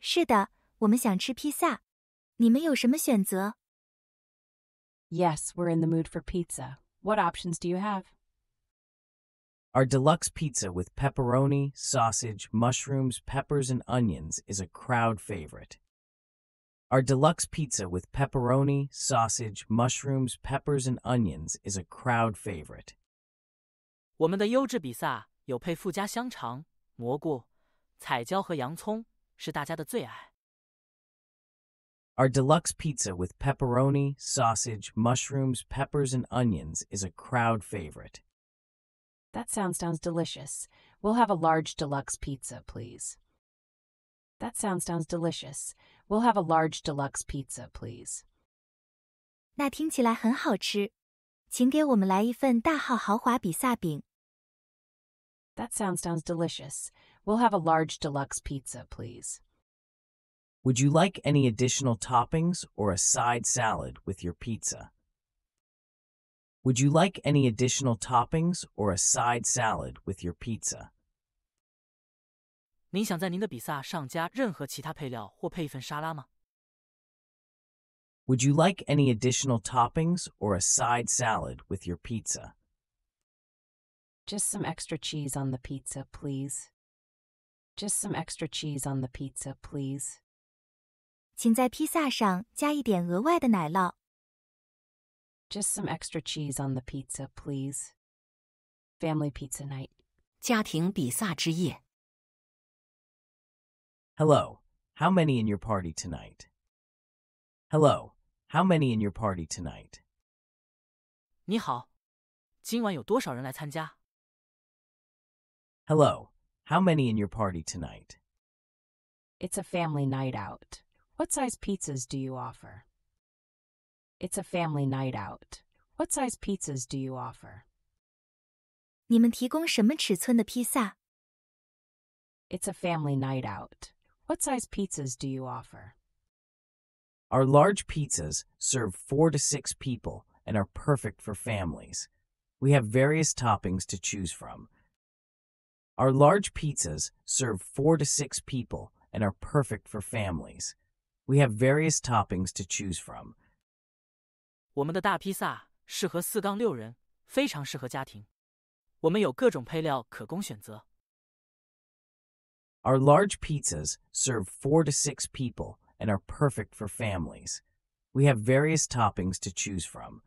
Yes, we we're in the mood for pizza. What options do you have? Our deluxe pizza with pepperoni, sausage, mushrooms, peppers, and onions is a crowd favorite. Our deluxe pizza with pepperoni, sausage, mushrooms, peppers, and onions is a crowd favorite. 我们的优质比萨有配附加香肠、蘑菇、彩椒和洋葱，是大家的最爱。Our deluxe pizza with pepperoni, sausage, mushrooms, peppers, and onions is a crowd favorite. That sounds sounds delicious. We'll have a large deluxe pizza, please. That sounds sounds delicious. We'll have a large deluxe pizza, please. 那听起来很好吃，请给我们来一份大号豪华比萨饼。That sounds sounds delicious. We'll have a large deluxe pizza, please. Would you like any additional toppings or a side salad with your pizza? Would you like any additional toppings or a side salad with your pizza? 您想在您的比萨上加任何其他配料或配一份沙拉吗？Would you like any additional toppings or a side salad with your pizza? Just some extra cheese on the pizza, please. Just some extra cheese on the pizza, please. 请在披萨上加一点额外的奶酪。Just some extra cheese on the pizza, please. Family pizza night. 家庭比萨之夜。Hello, how many in your party tonight? Hello, how many in your party tonight? Hello, how many in your party tonight? It's a family night out. What size pizzas do you offer? It's a family night out. What size pizzas do you offer? It's a family night out. What size pizzas do you offer? Our large pizzas serve four to six people and are perfect for families. We have various toppings to choose from. Our large pizzas serve four to six people and are perfect for families. We have various toppings to choose from. 我们的大披萨适合四到六人，非常适合家庭。我们有各种配料可供选择。our large pizzas serve four to six people and are perfect for families. We have various toppings to choose from.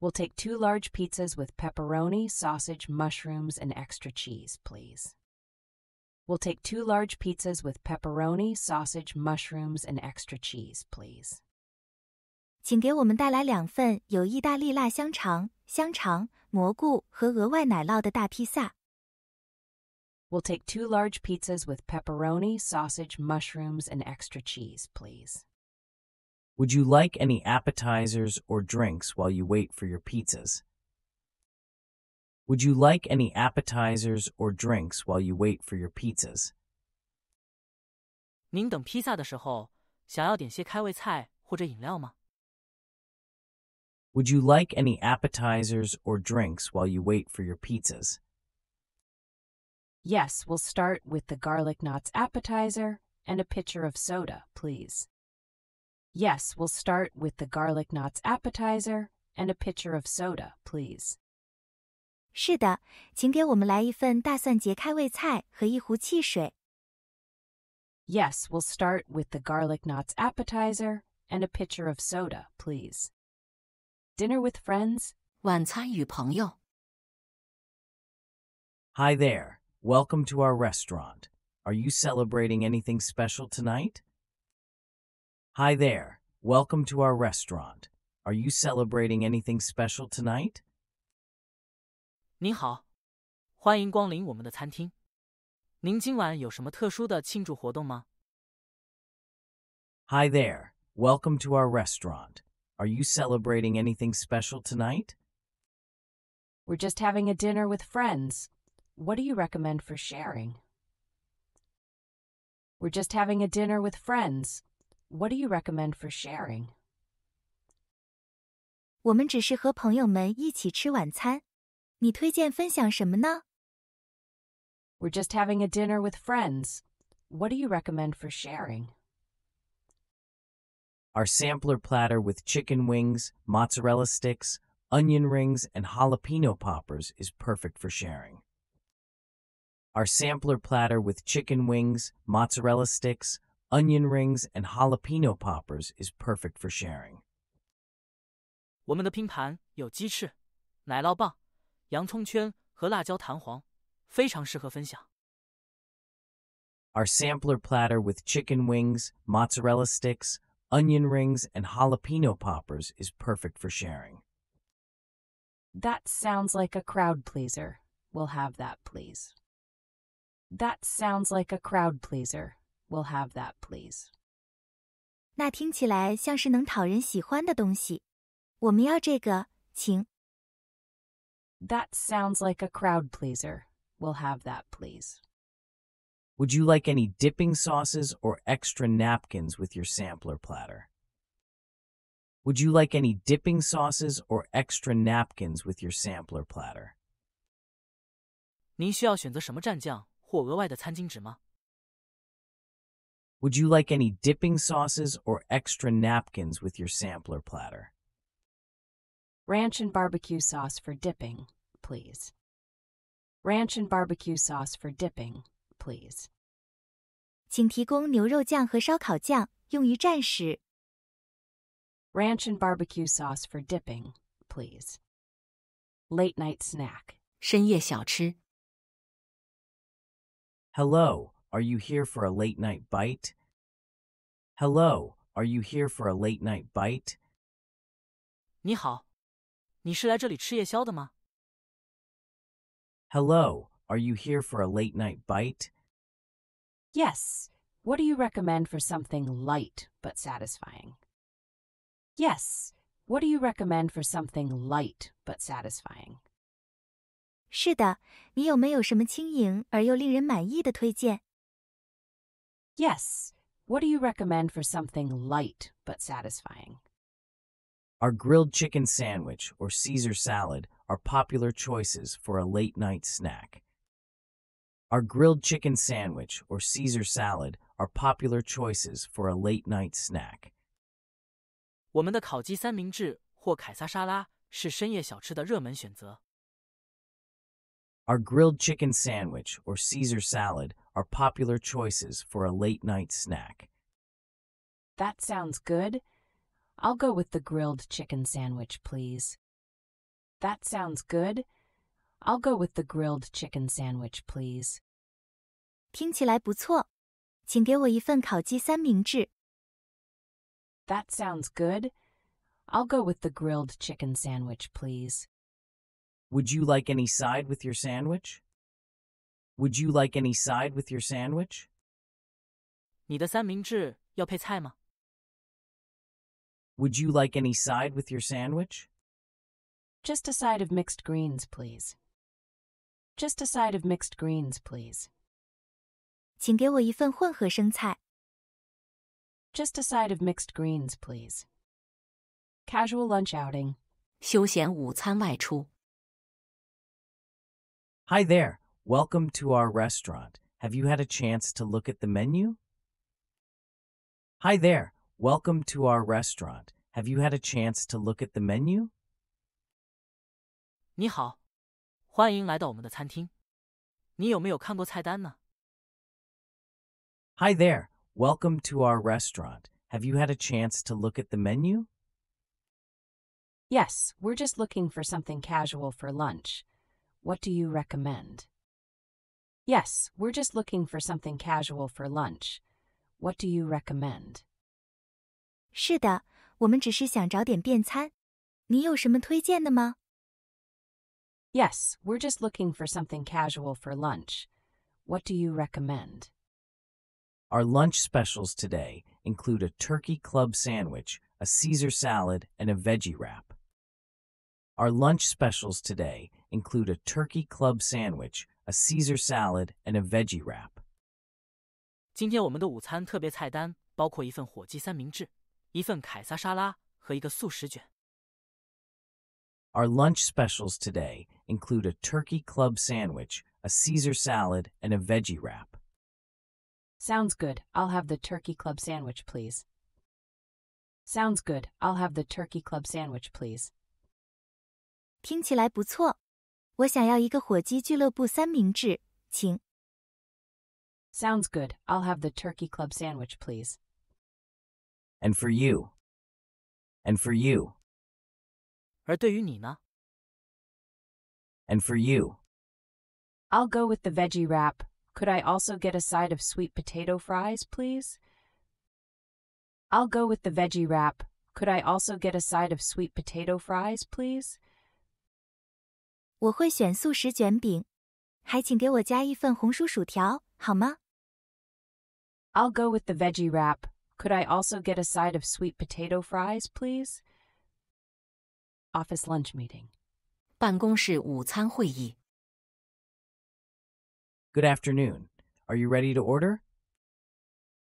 We'll take two large pizzas with pepperoni, sausage, mushrooms, and extra cheese, please. We'll take two large pizzas with pepperoni, sausage, mushrooms, and extra cheese, please. 请给我们带来两份有意大利辣香肠、香肠、蘑菇和额外奶酪的大披萨。We'll take two large pizzas with pepperoni, sausage, mushrooms, and extra cheese, please. Would you like any appetizers or drinks while you wait for your pizzas? Would you like any appetizers or drinks while you wait for your pizzas? 您等披萨的时候，想要点些开胃菜或者饮料吗？Would you like any appetizers or drinks while you wait for your pizzas? Yes, we'll start with the garlic knots appetizer and a pitcher of soda, please. Yes, we'll start with the garlic knots appetizer and a pitcher of soda, please. 是的，请给我们来一份大蒜节开胃菜和一壶汽水。Yes, we'll start with the garlic knots appetizer and a pitcher of soda, please. Dinner with friends. Hi there. Welcome to our restaurant. Are you celebrating anything special tonight? Hi there. Welcome to our restaurant. Are you celebrating anything special tonight? Hi there. Welcome to our restaurant. Are you celebrating anything special tonight? We're just having a dinner with friends. What do you recommend for sharing? We're just having a dinner with friends. What do you recommend for sharing? 我们只是和朋友们一起吃晚餐，你推荐分享什么呢？We're just having a dinner with friends. What do you recommend for sharing? Our sampler platter with chicken wings, mozzarella sticks, onion rings, and jalapeno poppers is perfect for sharing. Our sampler platter with chicken wings, mozzarella sticks, onion rings, and jalapeno poppers is perfect for sharing. 我们的拼盘有鸡翅、奶酪棒、洋葱圈和辣椒弹簧，非常适合分享。Our sampler platter with chicken wings, mozzarella sticks, onion rings, and jalapeno poppers is perfect for sharing. That sounds like a crowd pleaser. We'll have that, please. That sounds like a crowd pleaser. We'll have that, please. 那听起来像是能讨人喜欢的东西。我们要这个，请。That sounds like a crowd pleaser. We'll have that, please. Would you like any dipping sauces or extra napkins with your sampler platter? Would you like any dipping sauces or extra napkins with your sampler platter? 您需要选择什么蘸酱？或额外的餐巾纸吗？Would you like any dipping sauces or extra napkins with your sampler platter? Ranch and barbecue sauce for dipping, please. Ranch and barbecue sauce for dipping, please. 请提供牛肉酱和烧烤酱，用于蘸食。Ranch and barbecue sauce for dipping, please. Late night snack. 深夜小吃。Hello, are you here for a late night bite? Hello, are you here for a late night bite? Hello, are you here for a late night bite? Yes. What do you recommend for something light but satisfying? Yes. What do you recommend for something light but satisfying? 是的，你有没有什么轻盈而又令人满意的推荐？Yes. What do you recommend for something light but satisfying? Our grilled chicken sandwich or Caesar salad are popular choices for a late night snack. Our grilled chicken sandwich or Caesar salad are popular choices for a late night snack. 我们的烤鸡三明治或凯撒沙拉是深夜小吃的热门选择。our grilled chicken sandwich or Caesar salad are popular choices for a late night snack. That sounds good. I'll go with the grilled chicken sandwich, please. That sounds good. I'll go with the grilled chicken sandwich, please. That sounds good. I'll go with the grilled chicken sandwich, please. Would you like any side with your sandwich? Would you like any side with your sandwich? Would you like any side with your sandwich? Just a side of mixed greens, please. Just a side of mixed greens, please. Just a side of mixed greens, please. Casual lunch outing. 休闲午餐外出。Hi there. Welcome to our restaurant. Have you had a chance to look at the menu? Hi there. Welcome to our restaurant. Have you had a chance to look at the menu? Hi there. Welcome to our restaurant. Have you had a chance to look at the menu? Yes, we're just looking for something casual for lunch. What do you recommend? Yes, we're just looking for something casual for lunch. What do you recommend? Yes, we we're just looking for something casual for lunch. What do you recommend? Our lunch specials today include a turkey club sandwich, a Caesar salad, and a veggie wrap. Our lunch specials today include a turkey club sandwich, a Caesar salad, and a veggie wrap. 今天我们的午餐特别菜单包括一份火鸡三明治、一份凯撒沙拉和一个素食卷。Our lunch specials today include a turkey club sandwich, a Caesar salad, and a veggie wrap. Sounds good. I'll have the turkey club sandwich, please. Sounds good. I'll have the turkey club sandwich, please. 听起来不错。我想要一个火鸡俱乐部三明治，请。Sounds good. I'll have the turkey club sandwich, please. And for you. And for you. 而对于你呢？And for you. I'll go with the veggie wrap. Could I also get a side of sweet potato fries, please? I'll go with the veggie wrap. Could I also get a side of sweet potato fries, please? 我会选素食卷饼，还请给我加一份红薯薯条，好吗？I'll go with the veggie wrap. Could I also get a side of sweet potato fries, please? Office lunch meeting. 办公室午餐会议。Good afternoon. Are you ready to order?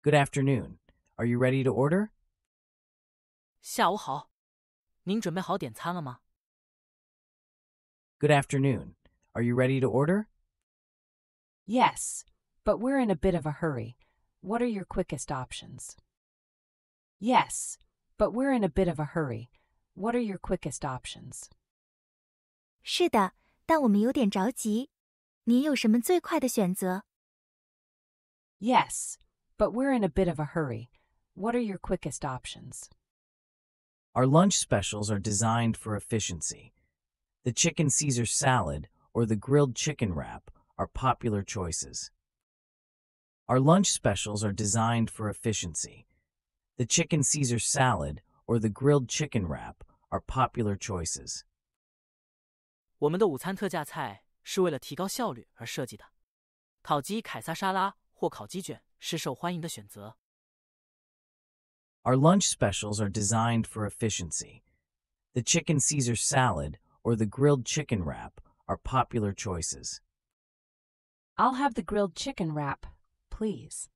Good afternoon. Are you ready to order? 下午好，您准备好点餐了吗？Good afternoon. Are you ready to order? Yes, but we're in a bit of a hurry. What are your quickest options? Yes, but we're in a bit of a hurry. What are your quickest options? Yes, but we're in a bit of a hurry. What are your quickest options? Our lunch specials are designed for efficiency. The chicken Caesar salad or the grilled chicken wrap are popular choices. Our lunch specials are designed for efficiency. The chicken Caesar salad or the grilled chicken wrap are popular choices. 我们的午餐特价菜是为了提高效率而设计的，烤鸡凯撒沙拉或烤鸡卷是受欢迎的选择。Our lunch specials are designed for efficiency. The chicken Caesar salad or the grilled chicken wrap are popular choices. I'll have the grilled chicken wrap, please.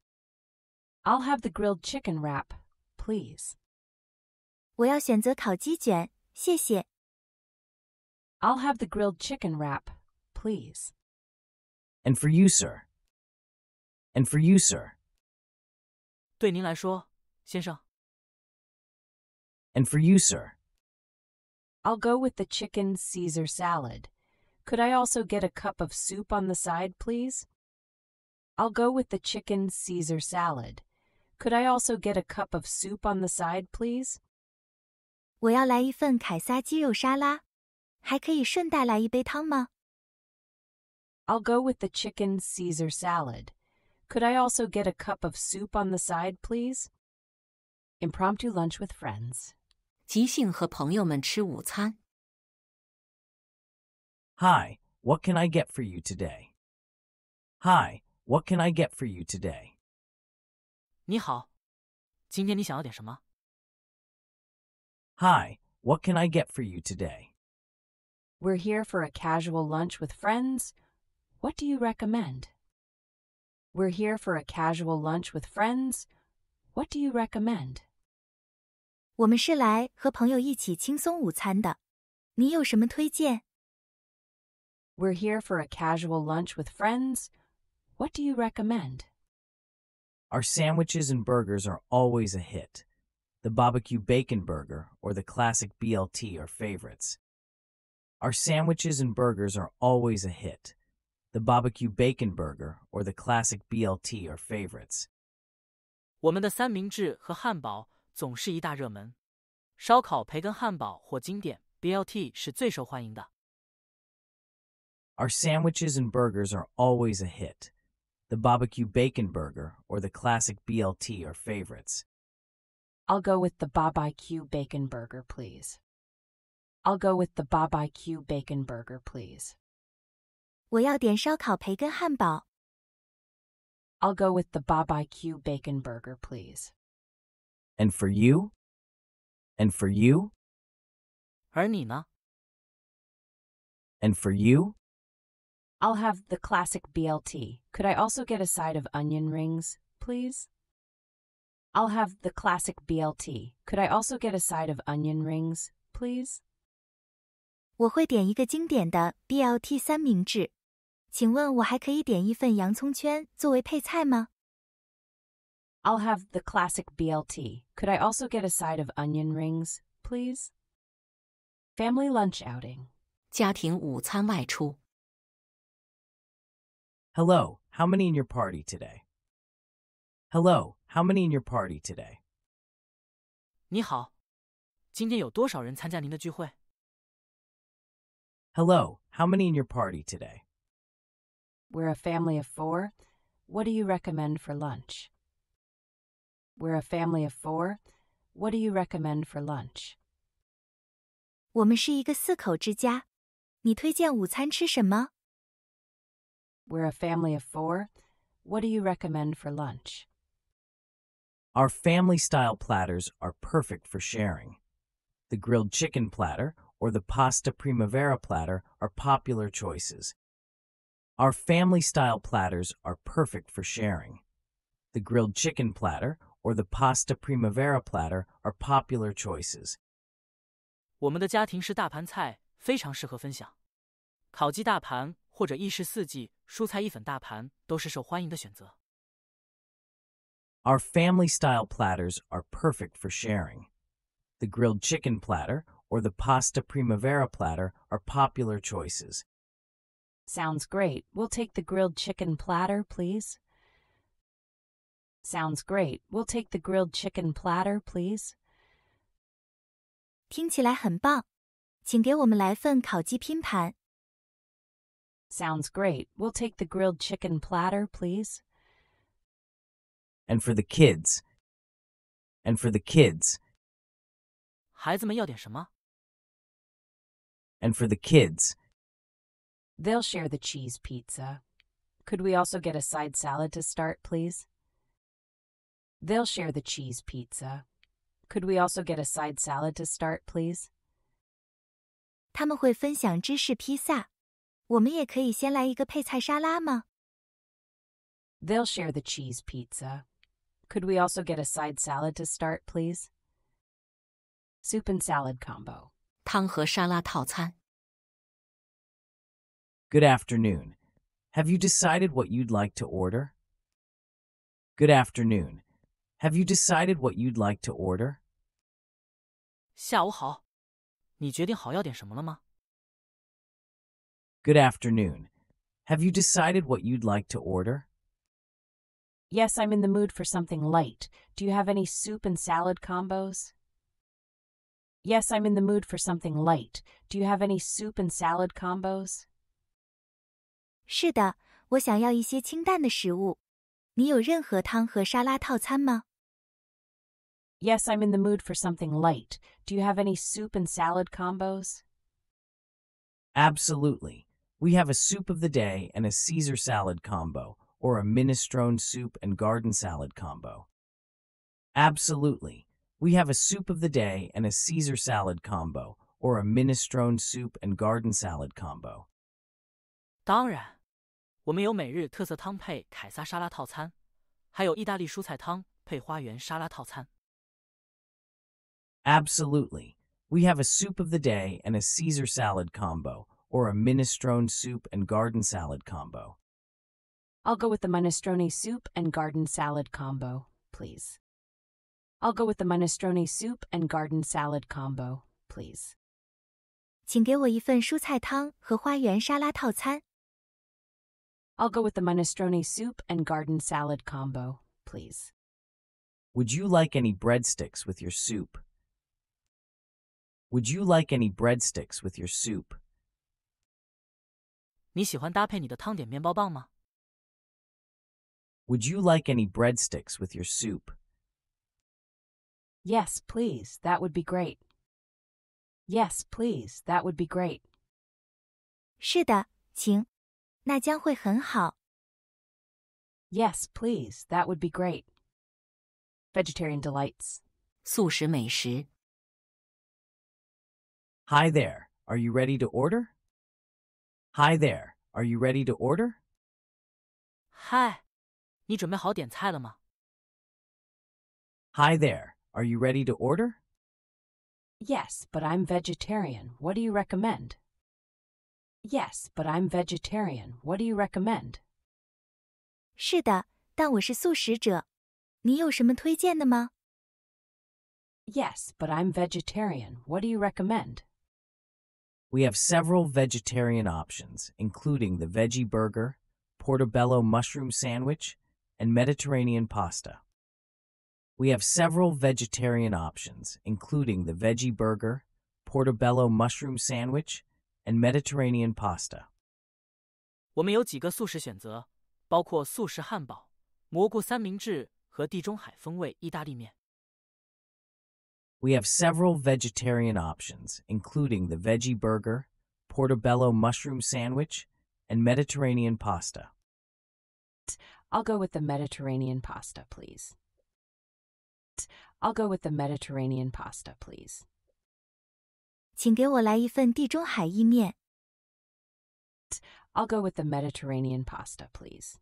I'll have the grilled chicken wrap, please. 我要选择烤鸡卷，谢谢. will have the grilled chicken wrap, please. And for you, sir. And for you, sir. 对您来说，先生。And for you, sir. I'll go with the chicken Caesar salad. Could I also get a cup of soup on the side, please? I'll go with the chicken Caesar salad. Could I also get a cup of soup on the side, please? 我要来一份凯撒鸡肉沙拉，还可以顺带来一杯汤吗？I'll go with the chicken Caesar salad. Could I also get a cup of soup on the side, please? Impromptu lunch with friends. 即兴和朋友们吃午餐。Hi, what can I get for you today? Hi, what can I get for you today? 你好，今天你想要点什么？Hi, what can I get for you today? We're here for a casual lunch with friends. What do you recommend? We're here for a casual lunch with friends. What do you recommend? 我们是来和朋友一起轻松午餐的，你有什么推荐？We're here for a casual lunch with friends. What do you recommend? Our sandwiches and burgers are always a hit. The barbecue bacon burger or the classic BLT are favorites. Our sandwiches and burgers are always a hit. The barbecue bacon burger or the classic BLT are favorites. 我们的三明治和汉堡总是一大热门。烧烤、培根、汉堡或经典 BLT 是最受欢迎的。Our sandwiches and burgers are always a hit. The barbecue bacon burger or the classic BLT are favorites. I'll go with the barbecue bacon burger, please. I'll go with the barbecue bacon burger, please. 我要点烧烤培根汉堡。I'll go with the barbecue bacon burger, please. And for you? And for you? 而你呢? And for you? I'll have the classic BLT. Could I also get a side of onion rings, please? I'll have the classic BLT. Could I also get a side of onion rings, please? 我会点一个经典的 BLT 三明治。请问我还可以点一份洋葱圈作为配菜吗？I'll have the classic BLT. Could I also get a side of onion rings, please? Family lunch outing. 家庭午餐外出. Hello, how many in your party today? Hello, how many in your party today? Hello, how many in your party today? We're a family of four. What do you recommend for lunch? We're a family of four. What do you recommend for lunch? 我们是一个四口之家，你推荐午餐吃什么？We're a family of four. What do you recommend for lunch? Our family style platters are perfect for sharing. The grilled chicken platter or the pasta primavera platter are popular choices. Our family style platters are perfect for sharing. The grilled chicken platter or the pasta primavera platter are popular choices. 我们的家庭式大盘菜非常适合分享，烤鸡大盘或者意式四季蔬菜意粉大盘都是受欢迎的选择。Our family style platters are perfect for sharing. The grilled chicken platter or the pasta primavera platter are popular choices. Sounds great. We'll take the grilled chicken platter, please. Sounds great. We'll take the grilled chicken platter, please. 听起来很棒，请给我们来份烤鸡拼盘。Sounds great. We'll take the grilled chicken platter, please. And for the kids. And for the kids. And for the kids. They'll share the cheese pizza. Could we also get a side salad to start, please? They'll share the cheese pizza. Could we also get a side salad to start, please? 他们会分享芝士披萨，我们也可以先来一个配菜沙拉吗？They'll share the cheese pizza. Could we also get a side salad to start, please? Soup and salad combo. 汤和沙拉套餐。Good afternoon. Have you decided what you'd like to order? Good afternoon. Have you decided what you'd like to order? Good afternoon. Have you decided what you'd like to order? Yes, I'm in the mood for something light. Do you have any soup and salad combos? Yes, I'm in the mood for something light. Do you have any soup and salad combos? 是的，我想要一些清淡的食物。你有任何汤和沙拉套餐吗？Yes, I'm in the mood for something light. Do you have any soup and salad combos? Absolutely. We have a soup of the day and a Caesar salad combo, or a minestrone soup and garden salad combo. Absolutely. We have a soup of the day and a Caesar salad combo, or a minestrone soup and garden salad combo. 当然，我们有每日特色汤配凯撒沙拉套餐，还有意大利蔬菜汤配花园沙拉套餐。Absolutely. We have a soup of the day and a Caesar salad combo, or a minestrone soup and garden salad combo. I'll go with the minestrone soup and garden salad combo, please. I'll go with the minestrone soup and garden salad combo, please. 请给我一份蔬菜汤和花园沙拉套餐。will go with the minestrone soup and garden salad combo, please. Would you like any breadsticks with your soup? Would you like any breadsticks with your soup? Would you like any breadsticks with your soup? Yes, please. That would be great. Yes, please. That would be great. 是的，请。那将会很好。Yes, please. That would be great. Vegetarian delights. 素食美食。Hi there, are you ready to order? Hi there, are you ready to order? Hi there, are you ready to order? Yes, but I'm vegetarian. What do you recommend? Yes, but I'm vegetarian. What do you recommend? Yes, but I'm vegetarian. What do you recommend? We have several vegetarian options, including the veggie burger, portobello mushroom sandwich, and Mediterranean pasta. We have several vegetarian options, including the veggie burger, portobello mushroom sandwich, and Mediterranean pasta. 我们有几个素食选择，包括素食汉堡、蘑菇三明治和地中海风味意大利面。we have several vegetarian options, including the veggie burger, portobello mushroom sandwich, and Mediterranean pasta. I'll go with the Mediterranean pasta, please. I'll go with the Mediterranean pasta, please. i will go with the Mediterranean pasta, please.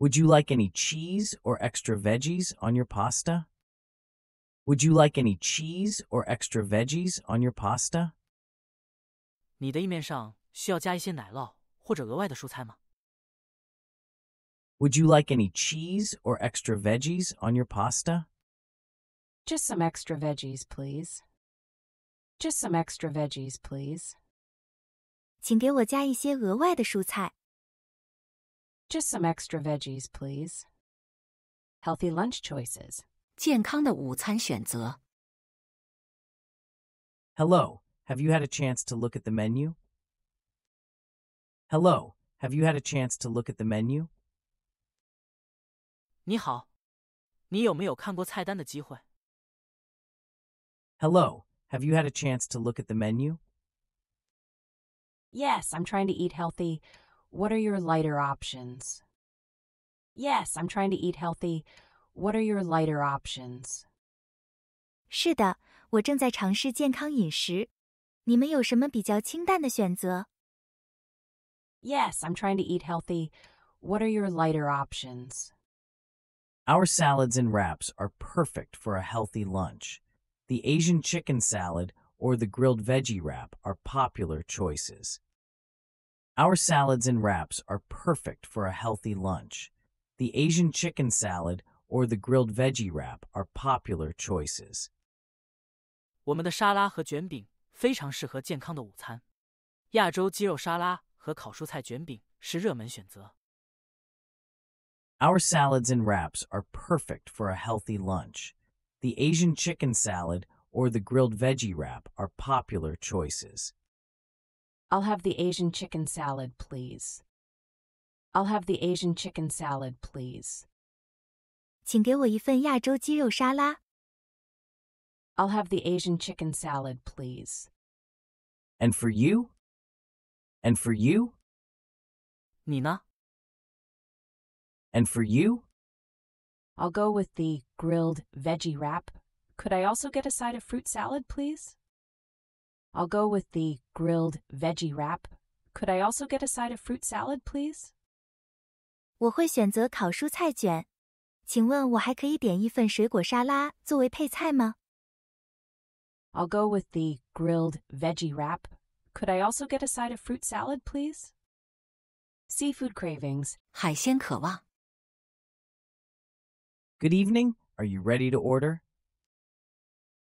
Would you like any cheese or extra veggies on your pasta? Would you like any cheese or extra veggies on your pasta? 你的意面上需要加一些奶酪或者额外的蔬菜吗？Would you like any cheese or extra veggies on your pasta? Just some extra veggies, please. Just some extra veggies, please. 请给我加一些额外的蔬菜。Just some extra veggies, please. Healthy lunch choices. 健康的午餐选择。Hello, have you had a chance to look at the menu? Hello, have you had a chance to look at the menu? 你好，你有没有看过菜单的机会？Hello, have you had a chance to look at the menu? Yes, I'm trying to eat healthy. What are your lighter options? Yes, I'm trying to eat healthy. What are your lighter options? 是的，我正在尝试健康饮食。你们有什么比较清淡的选择？Yes, I'm trying to eat healthy. What are your lighter options? Our salads and wraps are perfect for a healthy lunch. The Asian chicken salad or the grilled veggie wrap are popular choices. Our salads and wraps are perfect for a healthy lunch. The Asian chicken salad or the grilled veggie wrap are popular choices. 我们的沙拉和卷饼非常适合健康的午餐。亚洲鸡肉沙拉和烤蔬菜卷饼是热门选择。Our salads and wraps are perfect for a healthy lunch. The Asian chicken salad or the grilled veggie wrap are popular choices. I'll have the Asian chicken salad, please. I'll have the Asian chicken salad, please. 请给我一份亚洲鸡肉沙拉。I'll have the Asian chicken salad, please. And for you? And for you? 你呢? And for you? I'll go with the grilled veggie wrap. Could I also get a side of fruit salad, please? I'll go with the grilled veggie wrap. Could I also get a side of fruit salad, please? 我会选择烤蔬菜卷。请问我还可以点一份水果沙拉作为配菜吗？I'll go with the grilled veggie wrap. Could I also get a side of fruit salad, please? Seafood cravings. 海鲜渴望。Good evening. Are you ready to order?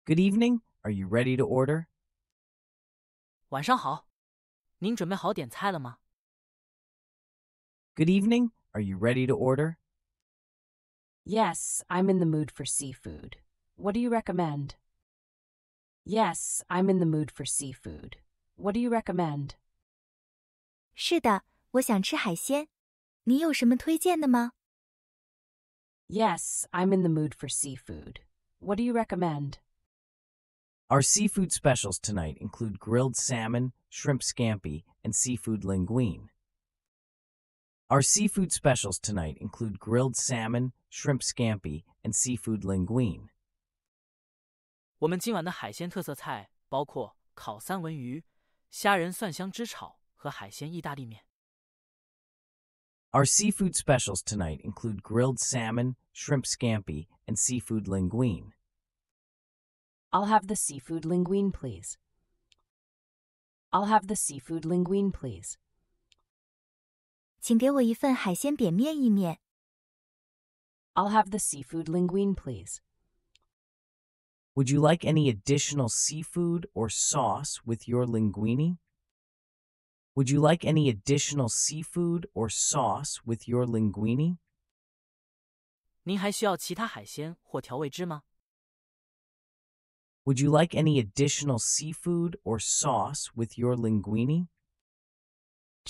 Good evening. Are you ready to order? 晚上好，您准备好点菜了吗？Good evening. Are you ready to order? Yes, I'm in the mood for seafood. What do you recommend? Yes, I'm in the mood for seafood. What do you recommend? 是的，我想吃海鲜。你有什么推荐的吗？Yes, I'm in the mood for seafood. What do you recommend? Our seafood specials tonight include grilled salmon, shrimp scampi, and seafood linguine. Our seafood specials tonight include grilled salmon, shrimp scampi, and seafood linguine. 我们今晚的海鲜特色菜包括烤三文鱼、虾仁蒜香汁炒和海鲜意大利面。Our seafood specials tonight include grilled salmon, shrimp scampi, and seafood linguine. I'll have the seafood linguine, please. I'll have the seafood linguine, please. 请给我一份海鲜扁面意面。I'll have the seafood linguine, please. Would you like any additional seafood or sauce with your linguine? Would you like any additional seafood or sauce with your linguine? 您还需要其他海鲜或调味汁吗？Would you like any additional seafood or sauce with your linguine?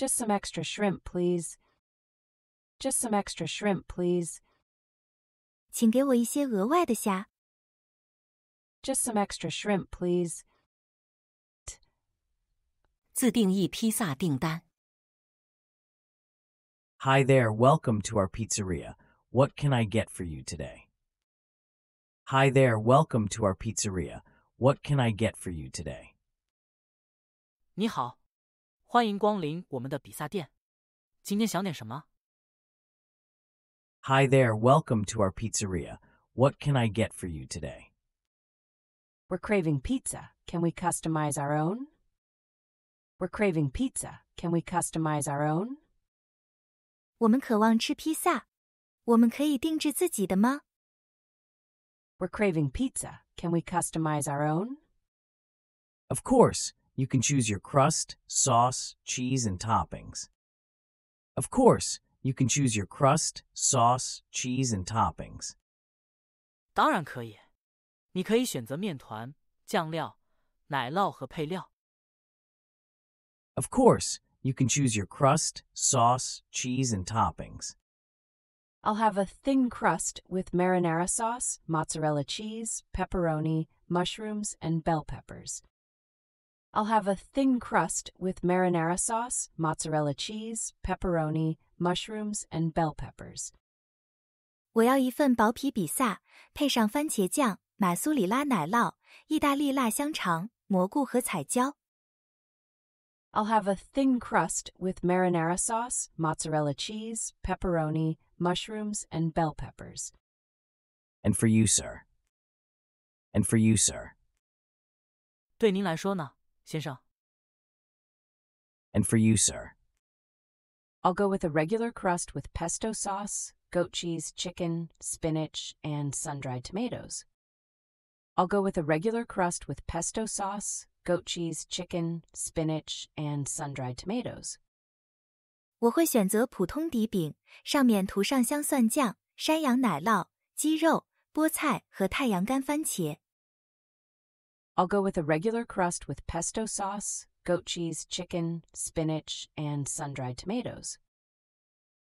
Just some extra shrimp, please. Just some extra shrimp, please. 请给我一些额外的虾。Just some extra shrimp, please. Hi there, welcome to our pizzeria. What can I get for you today? Hi there, welcome to our pizzeria. What can I get for you today? 你好，欢迎光临我们的比萨店。今天想点什么？Hi there, welcome to our pizzeria. What can I get for you today? We're craving pizza. Can we customize our own? We're craving pizza. Can we customize our own? 我们渴望吃披萨，我们可以定制自己的吗？We're craving pizza. Can we customize our own? Of course. You can choose your crust, sauce, cheese, and toppings. Of course, you can choose your crust, sauce, cheese, and toppings. 当然可以，你可以选择面团、酱料、奶酪和配料。Of course, you can choose your crust, sauce, cheese, and toppings. I'll have a thin crust with marinara sauce, mozzarella cheese, pepperoni, mushrooms, and bell peppers. I'll have a thin crust with marinara sauce, mozzarella cheese, pepperoni, mushrooms, and bell peppers. 我要一份薄皮比萨，配上番茄酱、马苏里拉奶酪、意大利辣香肠、蘑菇和彩椒。I'll have a thin crust with marinara sauce, mozzarella cheese, pepperoni, mushrooms, and bell peppers. And for you, sir. And for you, sir. 对您来说呢？先生。And for you, sir. I'll go with a regular crust with pesto sauce, goat cheese, chicken, spinach, and sun-dried tomatoes. I'll go with a regular crust with pesto sauce, goat cheese, chicken, spinach, and sun-dried tomatoes. 我会选择普通底饼，上面涂上香蒜酱、山羊奶酪、鸡肉、菠菜和太阳干番茄。I'll go with a regular crust with pesto sauce, goat cheese, chicken, spinach, and sun dried tomatoes.